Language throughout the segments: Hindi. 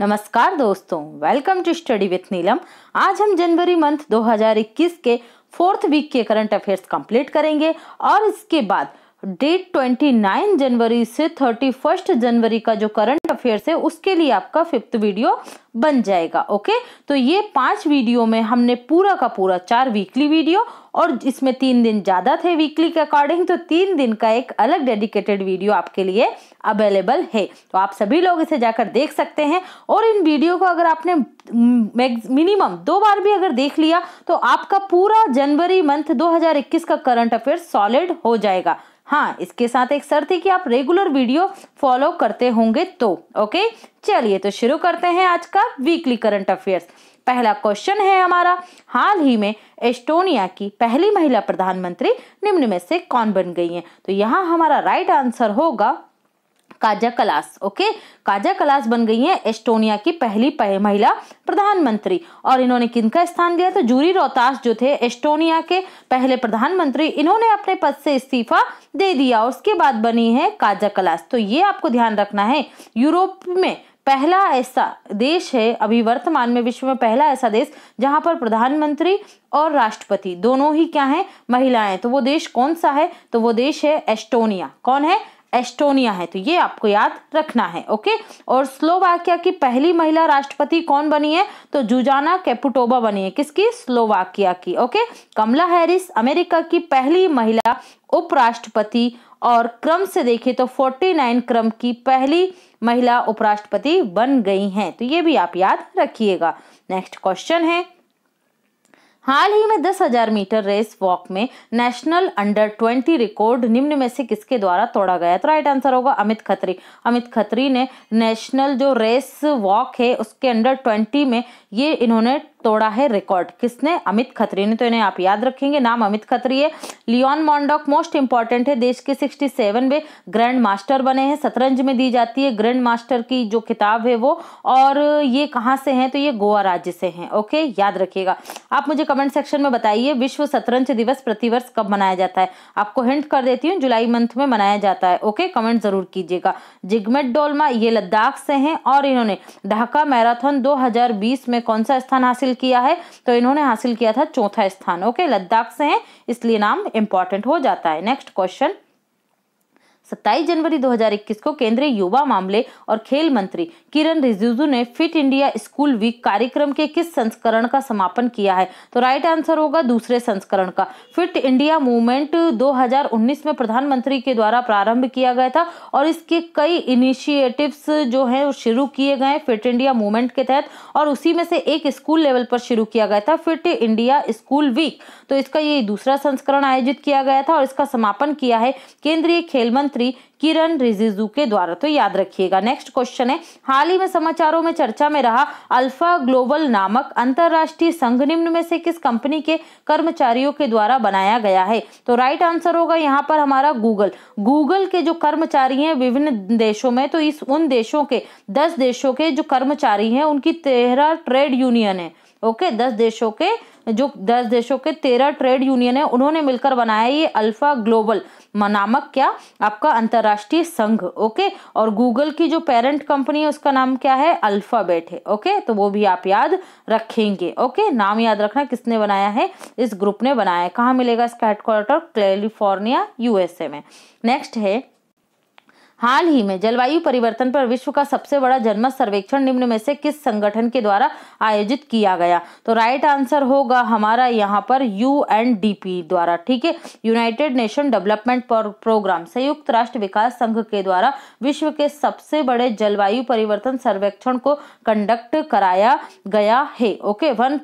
नमस्कार दोस्तों welcome to study with Neelam आज हम जनवरी मंथ 2021 के फोर्थ वीक के करंट अफेयर्स कंप्लीट करेंगे और इसके बाद डेट 29 जनवरी से 31 जनवरी का जो करंट अफेयर्स है उसके लिए आपका फिफ्थ वीडियो बन जाएगा ओके तो ये पांच वीडियो में हमने पूरा का पूरा चार वीकली वीडियो और इसमें तीन दिन ज़्यादा थे वीकली के अकॉर्डिंग तो तीन दिन का एक अलग डेडिकेटेड वीडियो आपके लिए अवेलेबल है तो आप सभी लोग इसे जाकर देख सकते हैं और इन वीडियो को अगर आपने मिनिमम दो बार भी अगर देख लिया तो आपका पूरा जनवरी मंथ दो का करंट अफेयर सॉलिड हो जाएगा हाँ इसके साथ एक शर्त है कि आप रेगुलर वीडियो फॉलो करते होंगे तो ओके चलिए तो शुरू करते हैं आज का वीकली करंट अफेयर्स पहला क्वेश्चन है हमारा हाल ही में एस्टोनिया की पहली महिला प्रधानमंत्री निम्न में से कौन बन गई हैं तो यहाँ हमारा राइट आंसर होगा काजा कलास ओके काजा कलास बन गई हैं एस्टोनिया की पहली महिला प्रधानमंत्री और इन्होंने किनका स्थान लिया तो जूरी रोहतास जो थे एस्टोनिया के पहले प्रधानमंत्री इन्होंने अपने पद से इस्तीफा दे दिया और उसके बाद बनी है काजा कलास तो ये आपको ध्यान रखना है यूरोप में पहला ऐसा देश है अभी वर्तमान में विश्व में पहला ऐसा देश जहां पर प्रधानमंत्री और राष्ट्रपति दोनों ही क्या हैं महिलाएं तो वो देश कौन सा है तो वो देश है एस्टोनिया कौन है एस्टोनिया है तो ये आपको याद रखना है ओके और स्लोवाकिया की पहली महिला राष्ट्रपति कौन बनी है तो जुजाना कैपुटोबा बनी है किसकी स्लोवाकिया की ओके कमला हैरिस अमेरिका की पहली महिला उपराष्ट्रपति और क्रम से देखिए तो 49 क्रम की पहली महिला उपराष्ट्रपति बन गई हैं तो ये भी आप याद रखिएगा नेक्स्ट क्वेश्चन है हाल ही में 10,000 मीटर रेस वॉक में नेशनल अंडर 20 रिकॉर्ड निम्न में से किसके द्वारा तोड़ा गया तो राइट आंसर होगा अमित खत्री अमित खत्री ने नेशनल जो रेस वॉक है उसके अंडर 20 में ये इन्होंने तोड़ा है रिकॉर्ड किसने अमित खत्री ने तो इन्हें आप याद रखेंगे नाम अमित खत्री है लियोन मॉन्डॉक मोस्ट इंपॉर्टेंट है देश के 67 में ग्रैंड मास्टर बने हैं शतरंज में दी जाती है ग्रैंड मास्टर की जो किताब है वो और ये कहाँ से हैं तो ये गोवा राज्य से हैं ओके याद रखिएगा आप मुझे कमेंट सेक्शन में बताइए विश्व शतरंज दिवस प्रतिवर्ष कब मनाया जाता है आपको हिंट कर देती हूँ जुलाई मंथ में मनाया जाता है ओके कमेंट जरूर कीजिएगा जिगमेट डोलमा ये लद्दाख से हैं और इन्होंने ढाका मैराथन दो में कौन सा स्थान हासिल किया है तो इन्होंने हासिल किया था चौथा स्थान ओके लद्दाख से है इसलिए नाम इंपॉर्टेंट हो जाता है नेक्स्ट क्वेश्चन 27 जनवरी 2021 को केंद्रीय युवा मामले और खेल मंत्री किरण रिजिजू ने फिट इंडिया स्कूल वीक कार्यक्रम के किस संस्करण का समापन किया है तो राइट आंसर होगा दूसरे संस्करण का फिट इंडिया मूवमेंट 2019 में प्रधानमंत्री के द्वारा प्रारंभ किया गया था और इसके कई इनिशिएटिव्स जो है शुरू किए गए फिट इंडिया मूवमेंट के तहत और उसी में से एक स्कूल लेवल पर शुरू किया गया था फिट इंडिया स्कूल वीक तो इसका ये दूसरा संस्करण आयोजित किया गया था और इसका समापन किया है केंद्रीय खेल मंत्री मंत्री किरण रिजिजू के द्वारा तो याद रखिएगा नेक्स्ट क्वेश्चन है हाल ही में समाचारों में चर्चा में रहा अल्फा ग्लोबल नामक अंतरराष्ट्रीय संघ निम्न में से किस कंपनी के कर्मचारियों के द्वारा बनाया गया है तो राइट आंसर होगा यहाँ पर हमारा गूगल गूगल के जो कर्मचारी हैं विभिन्न देशों में तो इस उन देशों के दस देशों के जो कर्मचारी हैं उनकी तेरह ट्रेड यूनियन है ओके दस देशों के जो दस देशों के तेरह ट्रेड यूनियन है उन्होंने मिलकर बनाया ये अल्फा ग्लोबल नामक क्या आपका अंतर्राष्ट्रीय संघ ओके और गूगल की जो पेरेंट कंपनी है उसका नाम क्या है अल्फाबेट है ओके तो वो भी आप याद रखेंगे ओके नाम याद रखना किसने बनाया है इस ग्रुप ने बनाया है कहाँ मिलेगा इसका हेडक्वार्टर कैलिफोर्निया यूएसए में नेक्स्ट है हाल ही में जलवायु परिवर्तन पर विश्व का सबसे बड़ा जनमत सर्वेक्षण निम्न में से किस संगठन के द्वारा आयोजित किया गया तो राइट आंसर होगा हमारा यहाँ पर यू द्वारा ठीक है यूनाइटेड नेशन डेवलपमेंट प्रोग्राम संयुक्त राष्ट्र विकास संघ के द्वारा विश्व के सबसे बड़े जलवायु परिवर्तन सर्वेक्षण को कंडक्ट कराया गया है ओके वन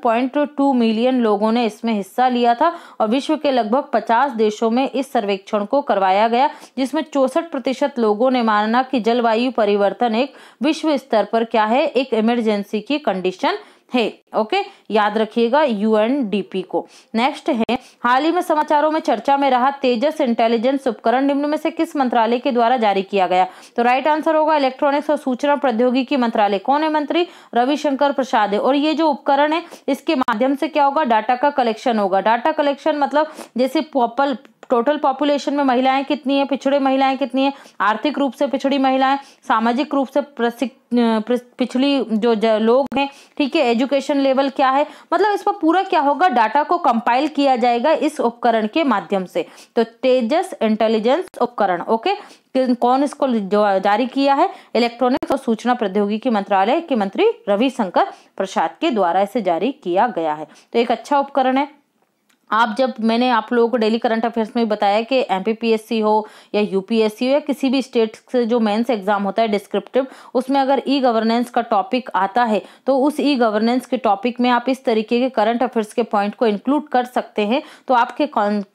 मिलियन लोगों ने इसमें हिस्सा लिया था और विश्व के लगभग पचास देशों में इस सर्वेक्षण को करवाया गया जिसमें चौसठ प्रतिशत लोग लोगों ने माना कि जलवायु परिवर्तन एक विश्व स्तर पर क्या है एक इमरजेंसी की कंडीशन है ओके याद रखिएगा यूएनडीपी को नेक्स्ट है हाल ही में समाचारों में चर्चा में रहा तेजस इंटेलिजेंस उपकरण निम्न में से किस मंत्रालय के द्वारा जारी किया गया तो राइट आंसर होगा इलेक्ट्रॉनिक्स और सूचना प्रौद्योगिकी मंत्रालय कौन है मंत्री रविशंकर प्रसाद है और ये जो उपकरण है इसके माध्यम से क्या होगा डाटा का कलेक्शन होगा डाटा कलेक्शन मतलब जैसे पॉपल टोटल पॉपुलेशन में महिलाएं कितनी है पिछड़े महिलाएं कितनी है आर्थिक रूप से पिछड़ी महिलाएं सामाजिक रूप से पिछली जो, जो लोग हैं ठीक है एजुकेशन लेवल क्या है मतलब इस पर पूरा क्या होगा डाटा को कंपाइल किया जाएगा इस उपकरण के माध्यम से तो तेजस इंटेलिजेंस उपकरण ओके कौन इसको जारी किया है इलेक्ट्रॉनिक्स और सूचना प्रौद्योगिकी मंत्रालय के मंत्री रविशंकर प्रसाद के द्वारा इसे जारी किया गया है तो एक अच्छा उपकरण है आप जब मैंने आप लोगों को डेली करंट अफेयर्स में बताया कि एम हो या यू हो या किसी भी स्टेट से जो मेंस एग्ज़ाम होता है डिस्क्रिप्टिव उसमें अगर ई गवर्नेंस का टॉपिक आता है तो उस ई गवर्नेंस के टॉपिक में आप इस तरीके के करंट अफेयर्स के पॉइंट को इंक्लूड कर सकते हैं तो आपके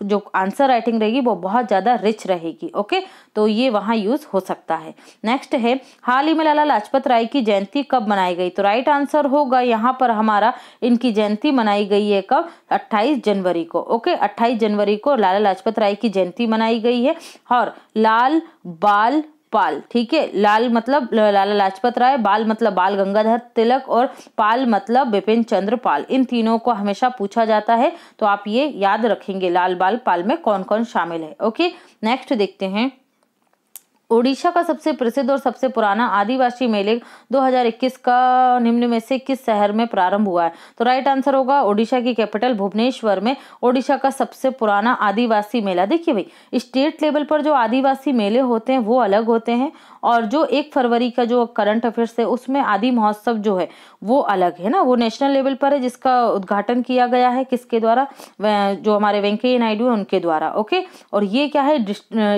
जो आंसर राइटिंग रहेगी वो बहुत ज़्यादा रिच रहेगी ओके तो ये वहाँ यूज हो सकता है नेक्स्ट है हाल ही में लाला लाजपत राय की जयंती कब मनाई गई तो राइट आंसर होगा यहाँ पर हमारा इनकी जयंती मनाई गई है कब अट्ठाईस जनवरी को ओके अट्ठाईस जनवरी को लाला लाजपत राय की जयंती मनाई गई है और लाल बाल पाल ठीक है लाल मतलब लाला लाजपत राय बाल मतलब बाल गंगाधर तिलक और पाल मतलब बिपिन चंद्र पाल इन तीनों को हमेशा पूछा जाता है तो आप ये याद रखेंगे लाल बाल पाल में कौन कौन शामिल है ओके नेक्स्ट देखते हैं ओडिशा का सबसे प्रसिद्ध और सबसे पुराना आदिवासी मेले 2021 का निम्न में से किस शहर में प्रारंभ हुआ है तो राइट आंसर होगा ओडिशा की कैपिटल भुवनेश्वर में ओडिशा का सबसे पुराना आदिवासी मेला देखिए भाई स्टेट लेवल पर जो आदिवासी मेले होते हैं वो अलग होते हैं और जो एक फरवरी का जो करंट अफेयर्स है उसमें आदि महोत्सव जो है वो अलग है ना वो नेशनल लेवल पर है जिसका उद्घाटन किया गया है किसके द्वारा जो हमारे वेंकैया नायडू है उनके द्वारा ओके और ये क्या है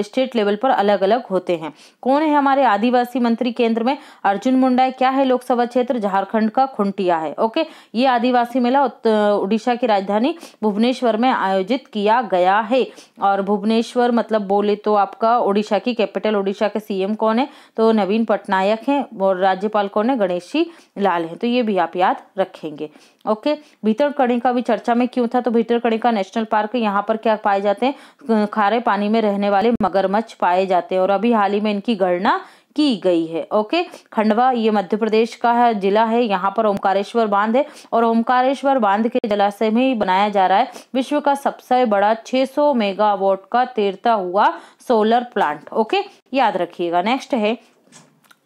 स्टेट लेवल पर अलग अलग होते हैं कौन है हमारे आदिवासी मंत्री केंद्र में अर्जुन मुंडा क्या है लोकसभा क्षेत्र झारखंड का खुंटिया है ओके ये आदिवासी मेला उड़ीसा की राजधानी भुवनेश्वर में आयोजित किया गया है और भुवनेश्वर मतलब बोले तो आपका ओडिशा की कैपिटल ओडिशा के सीएम कौन है तो नवीन पटनायक हैं और राज्यपाल कौन है गणेशी लाल हैं तो ये भी आप याद रखेंगे ओके भीतर कड़ी का भी चर्चा में क्यों था तो भीतर कड़ी का नेशनल पार्क यहाँ पर क्या पाए जाते हैं खारे पानी में रहने वाले मगरमच्छ पाए जाते हैं और अभी हाल ही में इनकी गणना की गई है ओके खंडवा ये मध्य प्रदेश का है जिला है यहाँ पर ओमकारेश्वर बांध है और ओमकारेश्वर बांध के जलाशय में बनाया जा रहा है विश्व का सबसे बड़ा 600 मेगावाट का तैरता हुआ सोलर प्लांट ओके याद रखिएगा नेक्स्ट है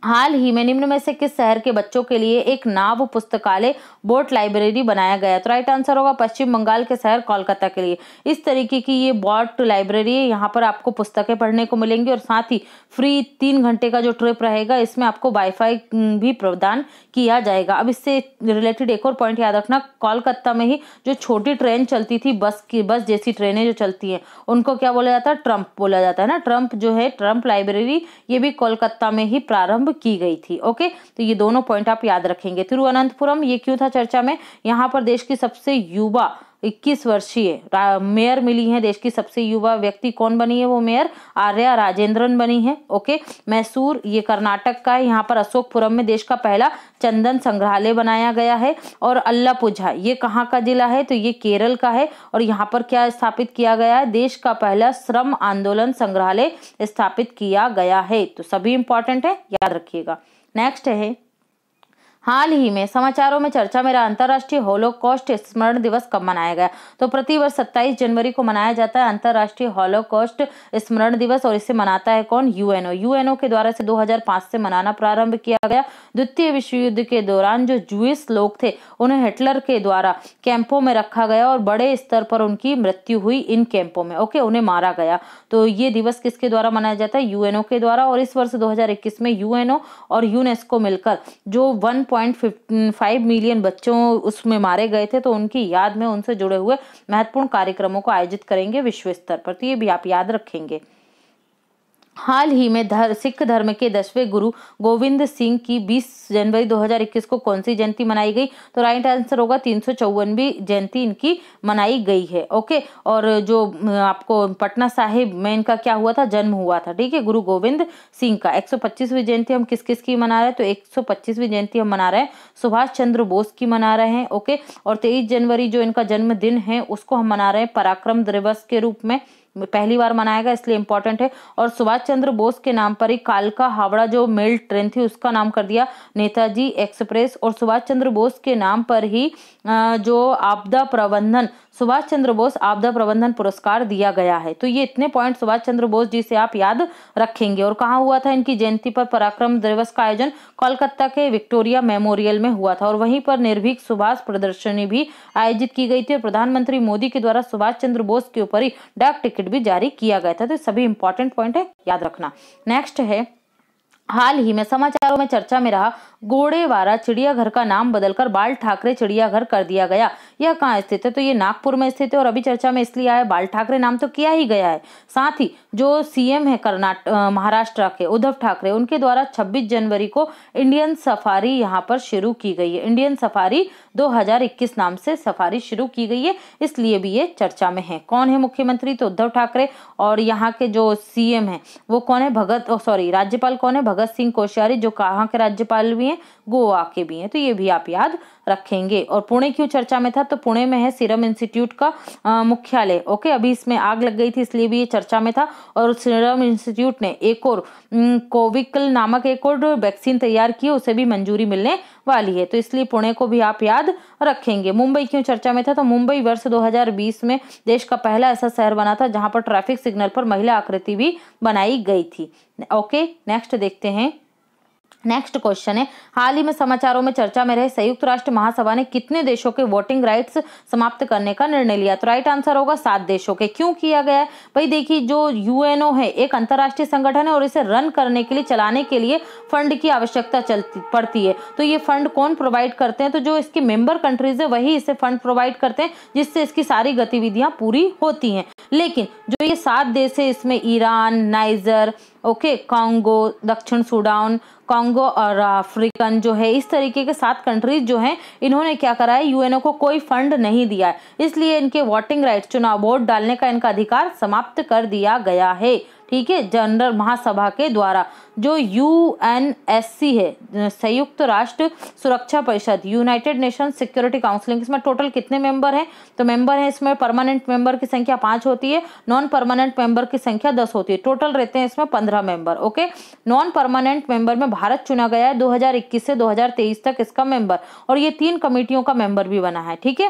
हाल ही में निम्न में से किस शहर के बच्चों के लिए एक नाव पुस्तकालय बोट लाइब्रेरी बनाया गया तो राइट आंसर होगा पश्चिम बंगाल के शहर कोलकाता के लिए इस तरीके की ये बोट लाइब्रेरी है यहाँ पर आपको पुस्तकें पढ़ने को मिलेंगी और साथ ही फ्री तीन घंटे का जो ट्रिप रहेगा इसमें आपको वाईफाई भी प्रदान किया जाएगा अब इससे रिलेटेड एक और पॉइंट याद रखना कोलकाता में ही जो छोटी ट्रेन चलती थी बस की बस जैसी ट्रेनें जो चलती हैं उनको क्या बोला जाता है ट्रंप बोला जाता है ना ट्रम्प जो है ट्रंप लाइब्रेरी ये भी कोलकाता में ही प्रारंभ की गई थी ओके तो ये दोनों पॉइंट आप याद रखेंगे तिरुअनंतपुरम ये क्यों था चर्चा में यहाँ पर देश की सबसे युवा इक्कीस वर्षीय मेयर मिली है देश की सबसे युवा व्यक्ति कौन बनी है वो मेयर आर्या राजेंद्रन बनी है ओके मैसूर ये कर्नाटक का है यहाँ पर अशोकपुरम में देश का पहला चंदन संग्रहालय बनाया गया है और अल्लापुझा ये कहाँ का जिला है तो ये केरल का है और यहाँ पर क्या स्थापित किया गया है देश का पहला श्रम आंदोलन संग्रहालय स्थापित किया गया है तो सभी इंपॉर्टेंट है याद रखिएगा नेक्स्ट है हाल ही में समाचारों में चर्चा मेरा अंतर्राष्ट्रीय कॉस्ट स्मरण दिवस कब मनाया गया तो प्रति वर्ष सत्ताईस जनवरी को मनाया जाता है अंतर्राष्ट्रीय कॉस्ट स्मरण दिवस और इसे मनाता है कौन यूएनओ यूएनओ के द्वारा से 2005 से मनाना प्रारंभ किया गया द्वितीय विश्व युद्ध के दौरान जो जूस लोग थे उन्हें हिटलर के द्वारा कैंपों में रखा गया और बड़े स्तर पर उनकी मृत्यु हुई इन कैंपों में ओके उन्हें मारा गया तो ये दिवस किसके द्वारा मनाया जाता है यूएनओ के द्वारा और इस वर्ष दो में यूएनओ और यूनेस्को मिलकर जो वन 1.5 मिलियन बच्चों उसमें मारे गए थे तो उनकी याद में उनसे जुड़े हुए महत्वपूर्ण कार्यक्रमों को आयोजित करेंगे विश्व स्तर पर तो ये भी आप याद रखेंगे हाल ही में धर, सिख धर्म के दसवें गुरु गोविंद सिंह की 20 जनवरी 2021 को कौन सी जयंती मनाई गई तो राइट आंसर होगा तीन सौ जयंती इनकी मनाई गई है ओके और जो आपको पटना साहिब में इनका क्या हुआ था जन्म हुआ था ठीक है गुरु गोविंद सिंह का 125वीं जयंती हम किस किस की मना रहे हैं तो 125वीं जयंती हम मना रहे हैं सुभाष चंद्र बोस की मना रहे हैं ओके और तेईस जनवरी जो इनका जन्मदिन है उसको हम मना रहे हैं पराक्रम दिवस के रूप में पहली बार मनाएगा इसलिए इंपॉर्टेंट है और सुभाष चंद्र बोस के नाम पर ही कालका हावड़ा जो मेल ट्रेन थी उसका नाम कर दिया नेताजी एक्सप्रेस और सुभाष चंद्र बोस के नाम पर ही जो आपदा प्रबंधन सुभाष चंद्र बोस आपदा प्रबंधन पुरस्कार दिया गया है तो ये इतने पॉइंट सुभाष चंद्र बोस जी से आप याद रखेंगे और कहा हुआ था इनकी जयंती पर पराक्रम दिवस का आयोजन कोलकाता के विक्टोरिया मेमोरियल में हुआ था और वहीं पर निर्भीक सुभाष प्रदर्शनी भी आयोजित की गई थी और प्रधानमंत्री मोदी के द्वारा सुभाष चंद्र बोस के ऊपर ही डाक टिकट भी जारी किया गया था तो सभी इंपॉर्टेंट पॉइंट है याद रखना नेक्स्ट है हाल ही में समाचारों में चर्चा में रहा गोड़ेवारा चिड़ियाघर का नाम बदलकर बाल ठाकरे चिड़ियाघर कर दिया गया यह कहाँ स्थित है तो ये नागपुर में स्थित है और अभी चर्चा में इसलिए आया बाल ठाकरे नाम तो किया ही गया है साथ ही जो सीएम है कर्नाट महाराष्ट्र के उद्धव ठाकरे उनके द्वारा 26 जनवरी को इंडियन सफारी यहाँ पर शुरू की गई है इंडियन सफारी दो नाम से सफारी शुरू की गई है इसलिए भी ये चर्चा में है कौन है मुख्यमंत्री तो उद्धव ठाकरे और यहाँ के जो सीएम है वो कौन है भगत सॉरी राज्यपाल कौन है भगत भगत सिंह कोश्यारी जो कहाँ के राज्यपाल भी हैं गोवा के भी हैं तो ये भी आप याद रखेंगे और पुणे क्यों चर्चा में था तो पुणे में है सीरम इंस्टीट्यूट का मुख्यालय ओके अभी इसमें आग लग गई थी इसलिए भी ये चर्चा में था और सीरम इंस्टीट्यूट ने एक और कोविकल नामक एक और वैक्सीन तैयार की उसे भी मंजूरी मिलने वाली है तो इसलिए पुणे को भी आप याद रखेंगे मुंबई क्यों चर्चा में था तो मुंबई वर्ष 2020 में देश का पहला ऐसा शहर बना था जहां पर ट्रैफिक सिग्नल पर महिला आकृति भी बनाई गई थी ओके नेक्स्ट देखते हैं नेक्स्ट क्वेश्चन है हाल ही में समाचारों में चर्चा में रहे संयुक्त राष्ट्र महासभा ने कितने देशों के वोटिंग राइट्स समाप्त करने का निर्णय लिया तो राइट आंसर होगा सात देशों के क्यों किया गया है भाई देखिए जो यूएनओ है एक अंतर्राष्ट्रीय संगठन है और इसे रन करने के लिए चलाने के लिए फंड की आवश्यकता चलती पड़ती है तो ये फंड कौन प्रोवाइड करते हैं तो जो इसके मेंबर कंट्रीज है वही इसे फंड प्रोवाइड करते हैं जिससे इसकी सारी गतिविधियां पूरी होती हैं लेकिन जो ये सात देश है इसमें ईरान नाइजर ओके कांगो दक्षिण सूडान कांगो और अफ्रीकन जो है इस तरीके के सात कंट्रीज जो हैं इन्होंने क्या करा है यूएनओ को कोई फंड नहीं दिया है इसलिए इनके वोटिंग राइट चुनाव वोट डालने का इनका अधिकार समाप्त कर दिया गया है ठीक है जनरल महासभा के द्वारा जो यू है संयुक्त राष्ट्र सुरक्षा परिषद यूनाइटेड नेशन सिक्योरिटी काउंसिल इसमें टोटल कितने मेंबर हैं तो मेंबर हैं इसमें परमानेंट मेंबर की संख्या पाँच होती है नॉन परमानेंट मेंबर की संख्या दस होती है टोटल रहते हैं इसमें पंद्रह member okay non permanent member में भारत चुना गया है दो से दो तक इसका मेंबर और ये तीन कमेटियों का मेंबर भी बना है ठीक है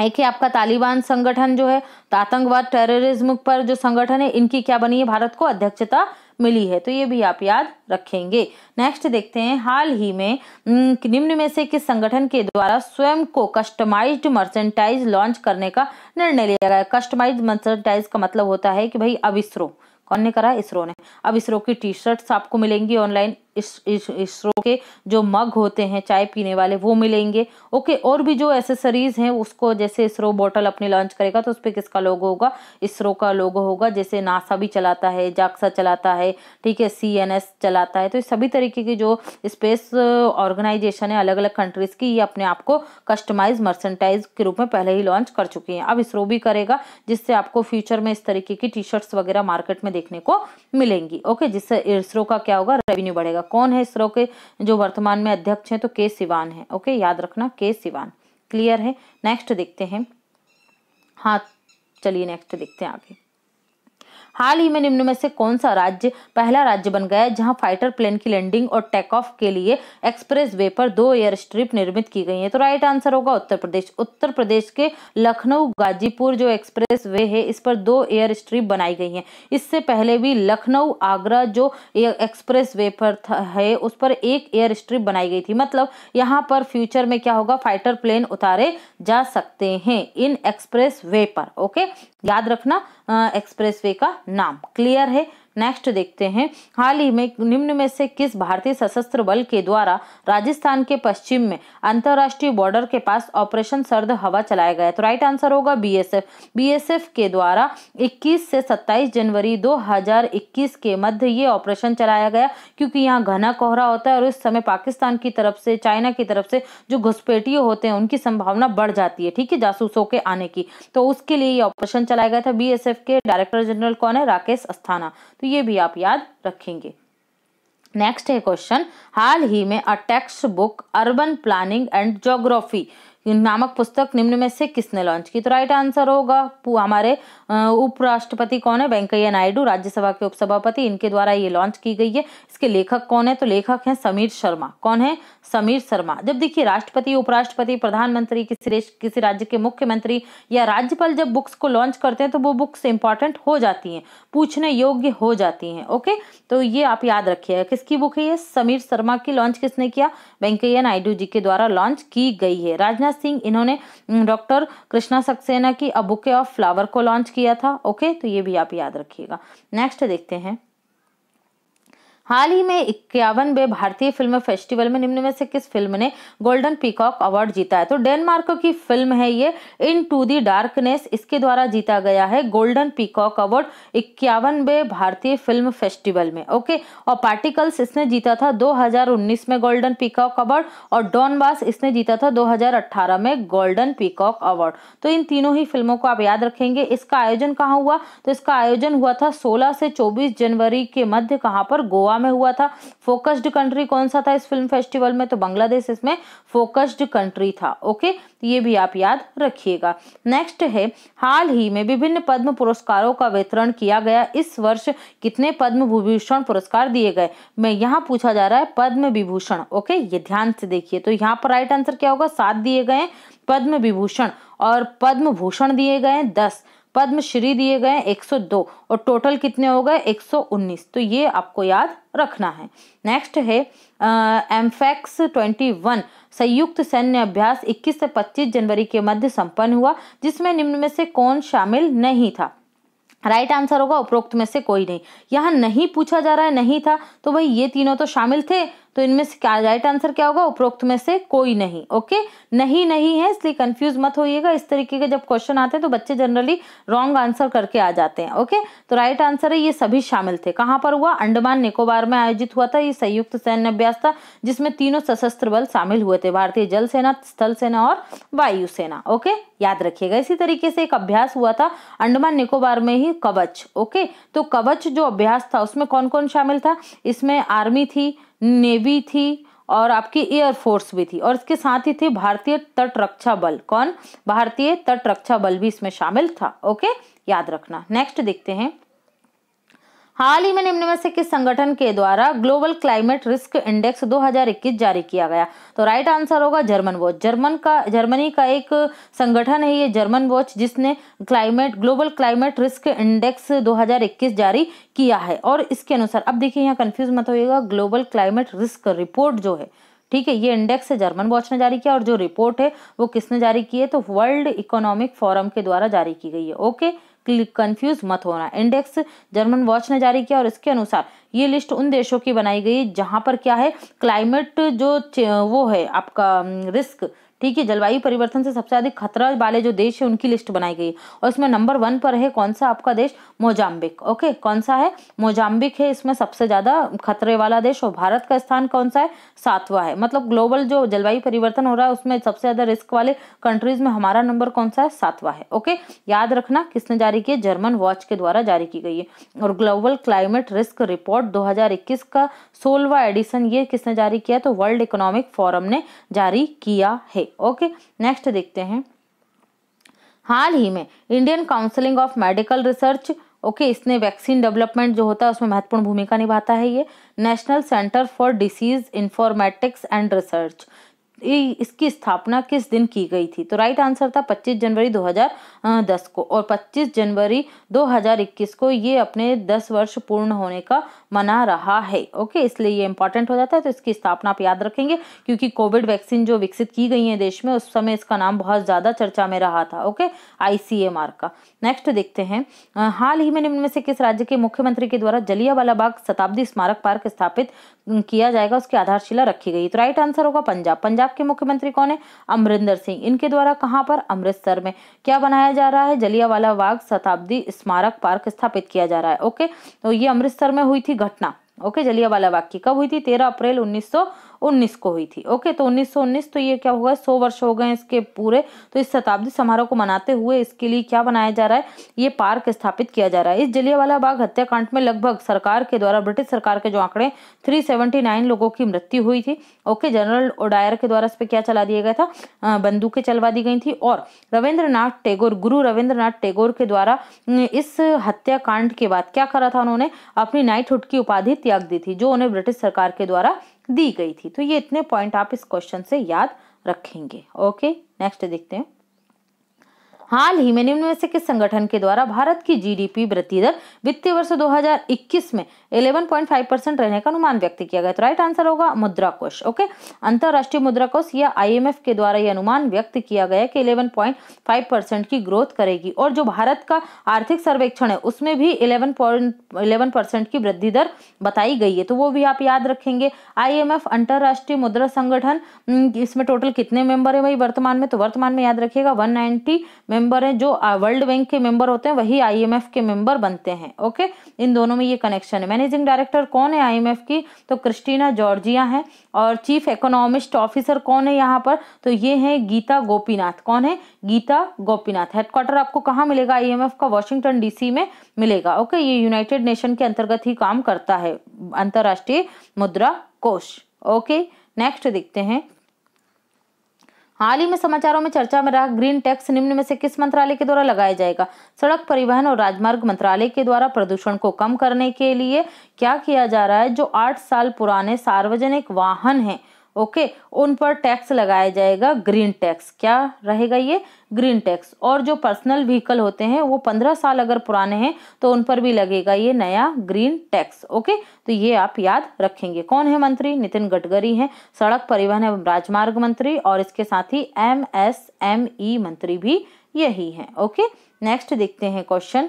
एक है आपका तालिबान संगठन जो है तो आतंकवाद टेररिज्म पर जो संगठन है इनकी क्या बनी है भारत को अध्यक्षता मिली है तो ये भी आप याद रखेंगे नेक्स्ट देखते हैं हाल ही में निम्न में से किस संगठन के द्वारा स्वयं को कस्टमाइज्ड मर्चेंटाइज लॉन्च करने का निर्णय लिया गया कस्टमाइज मर्चेंटाइज का मतलब होता है कि भाई अब इसरो कौन ने करा इसरो ने अब इसरो की टी शर्ट्स आपको मिलेंगी ऑनलाइन इस इसरो के जो मग होते हैं चाय पीने वाले वो मिलेंगे ओके और भी जो एसेसरीज़ हैं उसको जैसे इसरो बोतल अपने लॉन्च करेगा तो उस पर किसका लोगो होगा इसरो का लोगो होगा जैसे नासा भी चलाता है जाक्सा चलाता है ठीक है सी एन एस चलाता है तो सभी तरीके की जो स्पेस ऑर्गेनाइजेशन uh, है अलग अलग कंट्रीज़ की ये अपने आप को कस्टमाइज मर्सेंटाइज के रूप में पहले ही लॉन्च कर चुकी हैं अब इसरो भी करेगा जिससे आपको फ्यूचर में इस तरीके की टी शर्ट्स वगैरह मार्केट में देखने को मिलेंगी ओके जिससे इसरो का क्या होगा रेवेन्यू बढ़ेगा कौन है इसरो के जो वर्तमान में अध्यक्ष हैं तो के सिवान है ओके याद रखना के सिवान क्लियर है नेक्स्ट देखते हैं हाँ चलिए नेक्स्ट देखते हैं आगे हाल ही में निम्न में से कौन सा राज्य पहला राज्य बन गया जहां फाइटर प्लेन की लैंडिंग और टेक ऑफ के लिए एक्सप्रेस वे पर दो एयर स्ट्रिप निर्मित की गई है तो राइट आंसर होगा उत्तर प्रदेश उत्तर प्रदेश के लखनऊ गाजीपुर जो एक्सप्रेस वे है इस पर दो एयर स्ट्रिप बनाई गई है इससे पहले भी लखनऊ आगरा जो एक्सप्रेस वे पर है उस पर एक एयर स्ट्रिप बनाई गई थी मतलब यहाँ पर फ्यूचर में क्या होगा फाइटर प्लेन उतारे जा सकते हैं इन एक्सप्रेस वे पर ओके याद रखना एक्सप्रेसवे का नाम क्लियर है नेक्स्ट देखते हैं हाल ही में निम्न में से किस भारतीय सशस्त्र बल के द्वारा राजस्थान के पश्चिम में अंतरराष्ट्रीय बॉर्डर के पास ऑपरेशन सर्द हवा चलाया गया तो राइट आंसर होगा बीएसएफ बीएसएफ के द्वारा 21 से 27 जनवरी 2021 के मध्य ये ऑपरेशन चलाया गया क्योंकि यहाँ घना कोहरा होता है और इस समय पाकिस्तान की तरफ से चाइना की तरफ से जो घुसपैठिए होते हैं उनकी संभावना बढ़ जाती है ठीक है जासूसों के आने की तो उसके लिए ये ऑपरेशन चलाया गया था बीएसएफ के डायरेक्टर जनरल कौन है राकेश अस्थाना तो तो ये भी आप याद रखेंगे नेक्स्ट है क्वेश्चन हाल ही में a text book urban planning and geography नामक पुस्तक निम्न में से किसने लॉन्च की तो राइट आंसर होगा हमारे उपराष्ट्रपति कौन है वेंकैया नायडू राज्यसभा के उपसभापति इनके द्वारा ये लॉन्च की गई है इसके लेखक कौन है तो लेखक हैं समीर शर्मा कौन है समीर शर्मा जब देखिए राष्ट्रपति उपराष्ट्रपति प्रधानमंत्री किसी देश किसी राज्य के मुख्यमंत्री या राज्यपाल जब बुक्स को लॉन्च करते हैं तो वो बुक्स इंपॉर्टेंट हो जाती हैं पूछने योग्य हो जाती हैं ओके तो ये आप याद रखिएगा किसकी बुक है ये समीर शर्मा की लॉन्च किसने किया वेंकैया नायडू जी के द्वारा लॉन्च की गई है राजनाथ सिंह इन्होंने डॉक्टर कृष्णा सक्सेना की अ बुके ऑफ फ्लावर को लॉन्च किया था ओके तो ये भी आप याद रखिएगा नेक्स्ट देखते हैं हाल ही में इक्यावनवे भारतीय फिल्म फेस्टिवल में निम्न में से किस फिल्म ने गोल्डन पीकॉक अवार्ड जीता है तो डेनमार्क की फिल्म है ये इन टू दी डार्कनेस इसके द्वारा जीता गया है गोल्डन पीकॉक अवार्ड इक्यावनवे भारतीय फिल्म फेस्टिवल में ओके और पार्टिकल्स इसने जीता था 2019 में गोल्डन पीकॉक अवार्ड और डॉनबास इसने जीता था दो में गोल्डन पीकॉक अवार्ड तो इन तीनों ही फिल्मों को आप याद रखेंगे इसका आयोजन कहाँ हुआ तो इसका आयोजन हुआ था सोलह से चौबीस जनवरी के मध्य कहाँ पर गोवा गोवा में हुआ था फोकस्ड कंट्री कौन सा था इस फिल्म फेस्टिवल में तो बांग्लादेश इसमें फोकस्ड कंट्री था ओके ये भी आप याद रखिएगा नेक्स्ट है हाल ही में विभिन्न पद्म पुरस्कारों का वितरण किया गया इस वर्ष कितने पद्म विभूषण पुरस्कार दिए गए मैं यहाँ पूछा जा रहा है पद्म विभूषण ओके ये ध्यान से देखिए तो यहाँ पर राइट आंसर क्या होगा सात दिए गए पद्म विभूषण और पद्म भूषण दिए गए दस पद्मश्री दिए गए 102 और टोटल कितने हो गए 119 तो ये आपको याद रखना है नेक्स्ट है एमफेक्स ट्वेंटी वन संयुक्त सैन्य अभ्यास 21 से 25 जनवरी के मध्य संपन्न हुआ जिसमें निम्न में से कौन शामिल नहीं था राइट right आंसर होगा उपरोक्त में से कोई नहीं यहाँ नहीं पूछा जा रहा है नहीं था तो भाई ये तीनों तो शामिल थे तो इनमें से क्या राइट आंसर क्या होगा उपरोक्त में से कोई नहीं ओके नहीं नहीं है इसलिए कंफ्यूज मत होइएगा इस तरीके के जब क्वेश्चन आते हैं तो बच्चे जनरली रॉन्ग आंसर करके आ जाते हैं ओके तो राइट आंसर है ये सभी शामिल थे कहाँ पर हुआ अंडमान निकोबार में आयोजित हुआ था ये संयुक्त सैन्य अभ्यास था जिसमें तीनों सशस्त्र बल शामिल हुए थे भारतीय जल सेना स्थल सेना और वायुसेना ओके याद रखिएगा इसी तरीके से एक अभ्यास हुआ था अंडमान निकोबार में ही कवच ओके तो कवच जो अभ्यास था उसमें कौन कौन शामिल था इसमें आर्मी थी नेवी थी और आपकी एयरफोर्स भी थी और इसके साथ ही थे भारतीय तट रक्षा बल कौन भारतीय तट रक्षा बल भी इसमें शामिल था ओके याद रखना नेक्स्ट देखते हैं हाल ही में निम्न में से किस संगठन के द्वारा ग्लोबल क्लाइमेट रिस्क इंडेक्स 2021 जारी किया गया तो राइट आंसर होगा जर्मन वॉच जर्मन का जर्मनी का एक संगठन है ये जर्मन वॉच जिसने climate global climate risk index 2021 जारी किया है और इसके अनुसार अब देखिए यहाँ कन्फ्यूज मत होइएगा ग्लोबल क्लाइमेट रिस्क रिपोर्ट जो है ठीक है ये इंडेक्स है जर्मन वॉच ने जारी किया और जो रिपोर्ट है वो किसने जारी की है तो वर्ल्ड इकोनॉमिक फोरम के द्वारा जारी की गई है ओके कंफ्यूज मत होना इंडेक्स जर्मन वॉच ने जारी किया और इसके अनुसार ये लिस्ट उन देशों की बनाई गई जहां पर क्या है क्लाइमेट जो वो है आपका रिस्क ठीक है जलवायु परिवर्तन से सबसे अधिक खतरा वाले जो देश है उनकी लिस्ट बनाई गई और इसमें नंबर वन पर है कौन सा आपका देश मोजाम्बिक ओके कौन सा है मोजाम्बिक है इसमें सबसे ज़्यादा खतरे वाला देश और भारत का स्थान कौन सा है सातवा है मतलब ग्लोबल जो जलवायु परिवर्तन हो रहा है उसमें सबसे ज़्यादा रिस्क वाले कंट्रीज में हमारा नंबर कौन सा है सातवा है ओके याद रखना किसने जारी किया जर्मन वॉच के द्वारा जारी की गई है और ग्लोबल क्लाइमेट रिस्क रिपोर्ट दो का सोलवा एडिशन ये किसने जारी किया तो वर्ल्ड इकोनॉमिक फोरम ने जारी किया है ओके नेक्स्ट देखते हैं हाल ही में Indian counselling of medical research okay इसने वैक्सीन डेवलपमेंट जो होता है उसमें महत्वपूर्ण भूमिका निभाता है ये national centre for disease informatics and research इसकी स्थापना किस दिन की गई थी तो राइट आंसर था 25 जनवरी 2010 को और 25 जनवरी 2021 को ये अपने 10 वर्ष पूर्ण होने का मना रहा है ओके इसलिए ये इंपॉर्टेंट हो जाता है तो इसकी स्थापना आप याद रखेंगे क्योंकि कोविड वैक्सीन जो विकसित की गई है देश में उस समय इसका नाम बहुत ज़्यादा चर्चा में रहा था ओके आई का नेक्स्ट देखते हैं हाल ही में निम्न से किस राज्य के मुख्यमंत्री के द्वारा जलियावाला बाग शताब्दी स्मारक पार्क स्थापित किया जाएगा उसकी आधारशिला रखी गई तो राइट आंसर होगा पंजाब पंजाब के मुख्यमंत्री कौन है अमरिंदर सिंह इनके द्वारा कहाँ पर अमृतसर में क्या बनाया जा रहा है जलियावाला बाग शताब्दी स्मारक पार्क स्थापित किया जा रहा है ओके तो ये अमृतसर में हुई थी घटना ओके जलियावाला बाग की कब हुई थी तेरह अप्रैल उन्नीस उन्नीस को हुई थी ओके तो 1919 तो ये क्या होगा सौ वर्ष हो गए इसके पूरे तो इस शताब्दी समारोह को मनाते हुए इसके लिए क्या बनाया जा रहा है ये पार्क स्थापित किया जा रहा है इस जलियावाला बाग हत्याकांड में लगभग सरकार के द्वारा ब्रिटिश सरकार के जो आंकड़े थ्री लोगों की मृत्यु हुई थी ओके जनरल ओडायर के द्वारा इस पर क्या चला दिया गया था बंदूकें चलवा दी गई थी और रविंद्रनाथ टैगोर गुरु रविंद्रनाथ टैगोर के द्वारा इस हत्याकांड के बाद क्या करा था उन्होंने अपनी नाइटहुड की उपाधि त्याग दी थी जो उन्हें ब्रिटिश सरकार के द्वारा दी गई थी तो ये इतने पॉइंट आप इस क्वेश्चन से याद रखेंगे ओके नेक्स्ट देखते हैं हाल ही में निम्न में से किस संगठन के द्वारा भारत की जीडीपी वृद्धि दर वित्तीय वर्ष 2021 में 11.5 परसेंट रहने का अनुमान व्यक्त किया गया तो राइट आंसर होगा मुद्रा कोष ओके अंतर्राष्ट्रीय मुद्रा कोष या आईएमएफ के द्वारा यह अनुमान व्यक्त किया गया कि 11.5 परसेंट की ग्रोथ करेगी और जो भारत का आर्थिक सर्वेक्षण है उसमें भी 11.11 परसेंट की वृद्धि दर बताई गई है तो वो भी आप याद रखेंगे आई अंतर्राष्ट्रीय मुद्रा संगठन हम्म, इसमें टोटल कितने मेंबर है वही वर्तमान में तो वर्तमान में याद रखिएगा नाइनटी मेंबर है जो वर्ल्ड बैंक के मेंबर होते हैं वही आई के मेंबर बनते हैं ओके इन दोनों में ये कनेक्शन है मैंने मैनेजिंग डायरेक्टर कौन है आईएमएफ की तो क्रिस्टीना जॉर्जिया हैं और चीफ इकोनॉमिस्ट ऑफिसर कौन है यहाँ पर तो ये हैं गीता गोपीनाथ कौन है गीता गोपीनाथ हेडक्वार्टर आपको कहाँ मिलेगा आईएमएफ का वॉशिंगटन डीसी में मिलेगा ओके ये यूनाइटेड नेशन के अंतर्गत ही काम करता है अंतर्राष्ट्रीय मुद्रा कोष ओके नेक्स्ट देखते हैं हाल ही में समाचारों में चर्चा में रहा ग्रीन टैक्स निम्न में से किस मंत्रालय के द्वारा लगाया जाएगा सड़क परिवहन और राजमार्ग मंत्रालय के द्वारा प्रदूषण को कम करने के लिए क्या किया जा रहा है जो आठ साल पुराने सार्वजनिक वाहन हैं ओके उन पर टैक्स लगाया जाएगा ग्रीन टैक्स क्या रहेगा ये ग्रीन टैक्स और जो पर्सनल व्हीकल होते हैं वो पंद्रह साल अगर पुराने हैं तो उन पर भी लगेगा ये नया ग्रीन टैक्स ओके तो ये आप याद रखेंगे कौन है मंत्री नितिन गडकरी हैं सड़क परिवहन एवं राजमार्ग मंत्री और इसके साथ ही एम एस एम ई मंत्री भी यही हैं ओके नेक्स्ट देखते हैं क्वेश्चन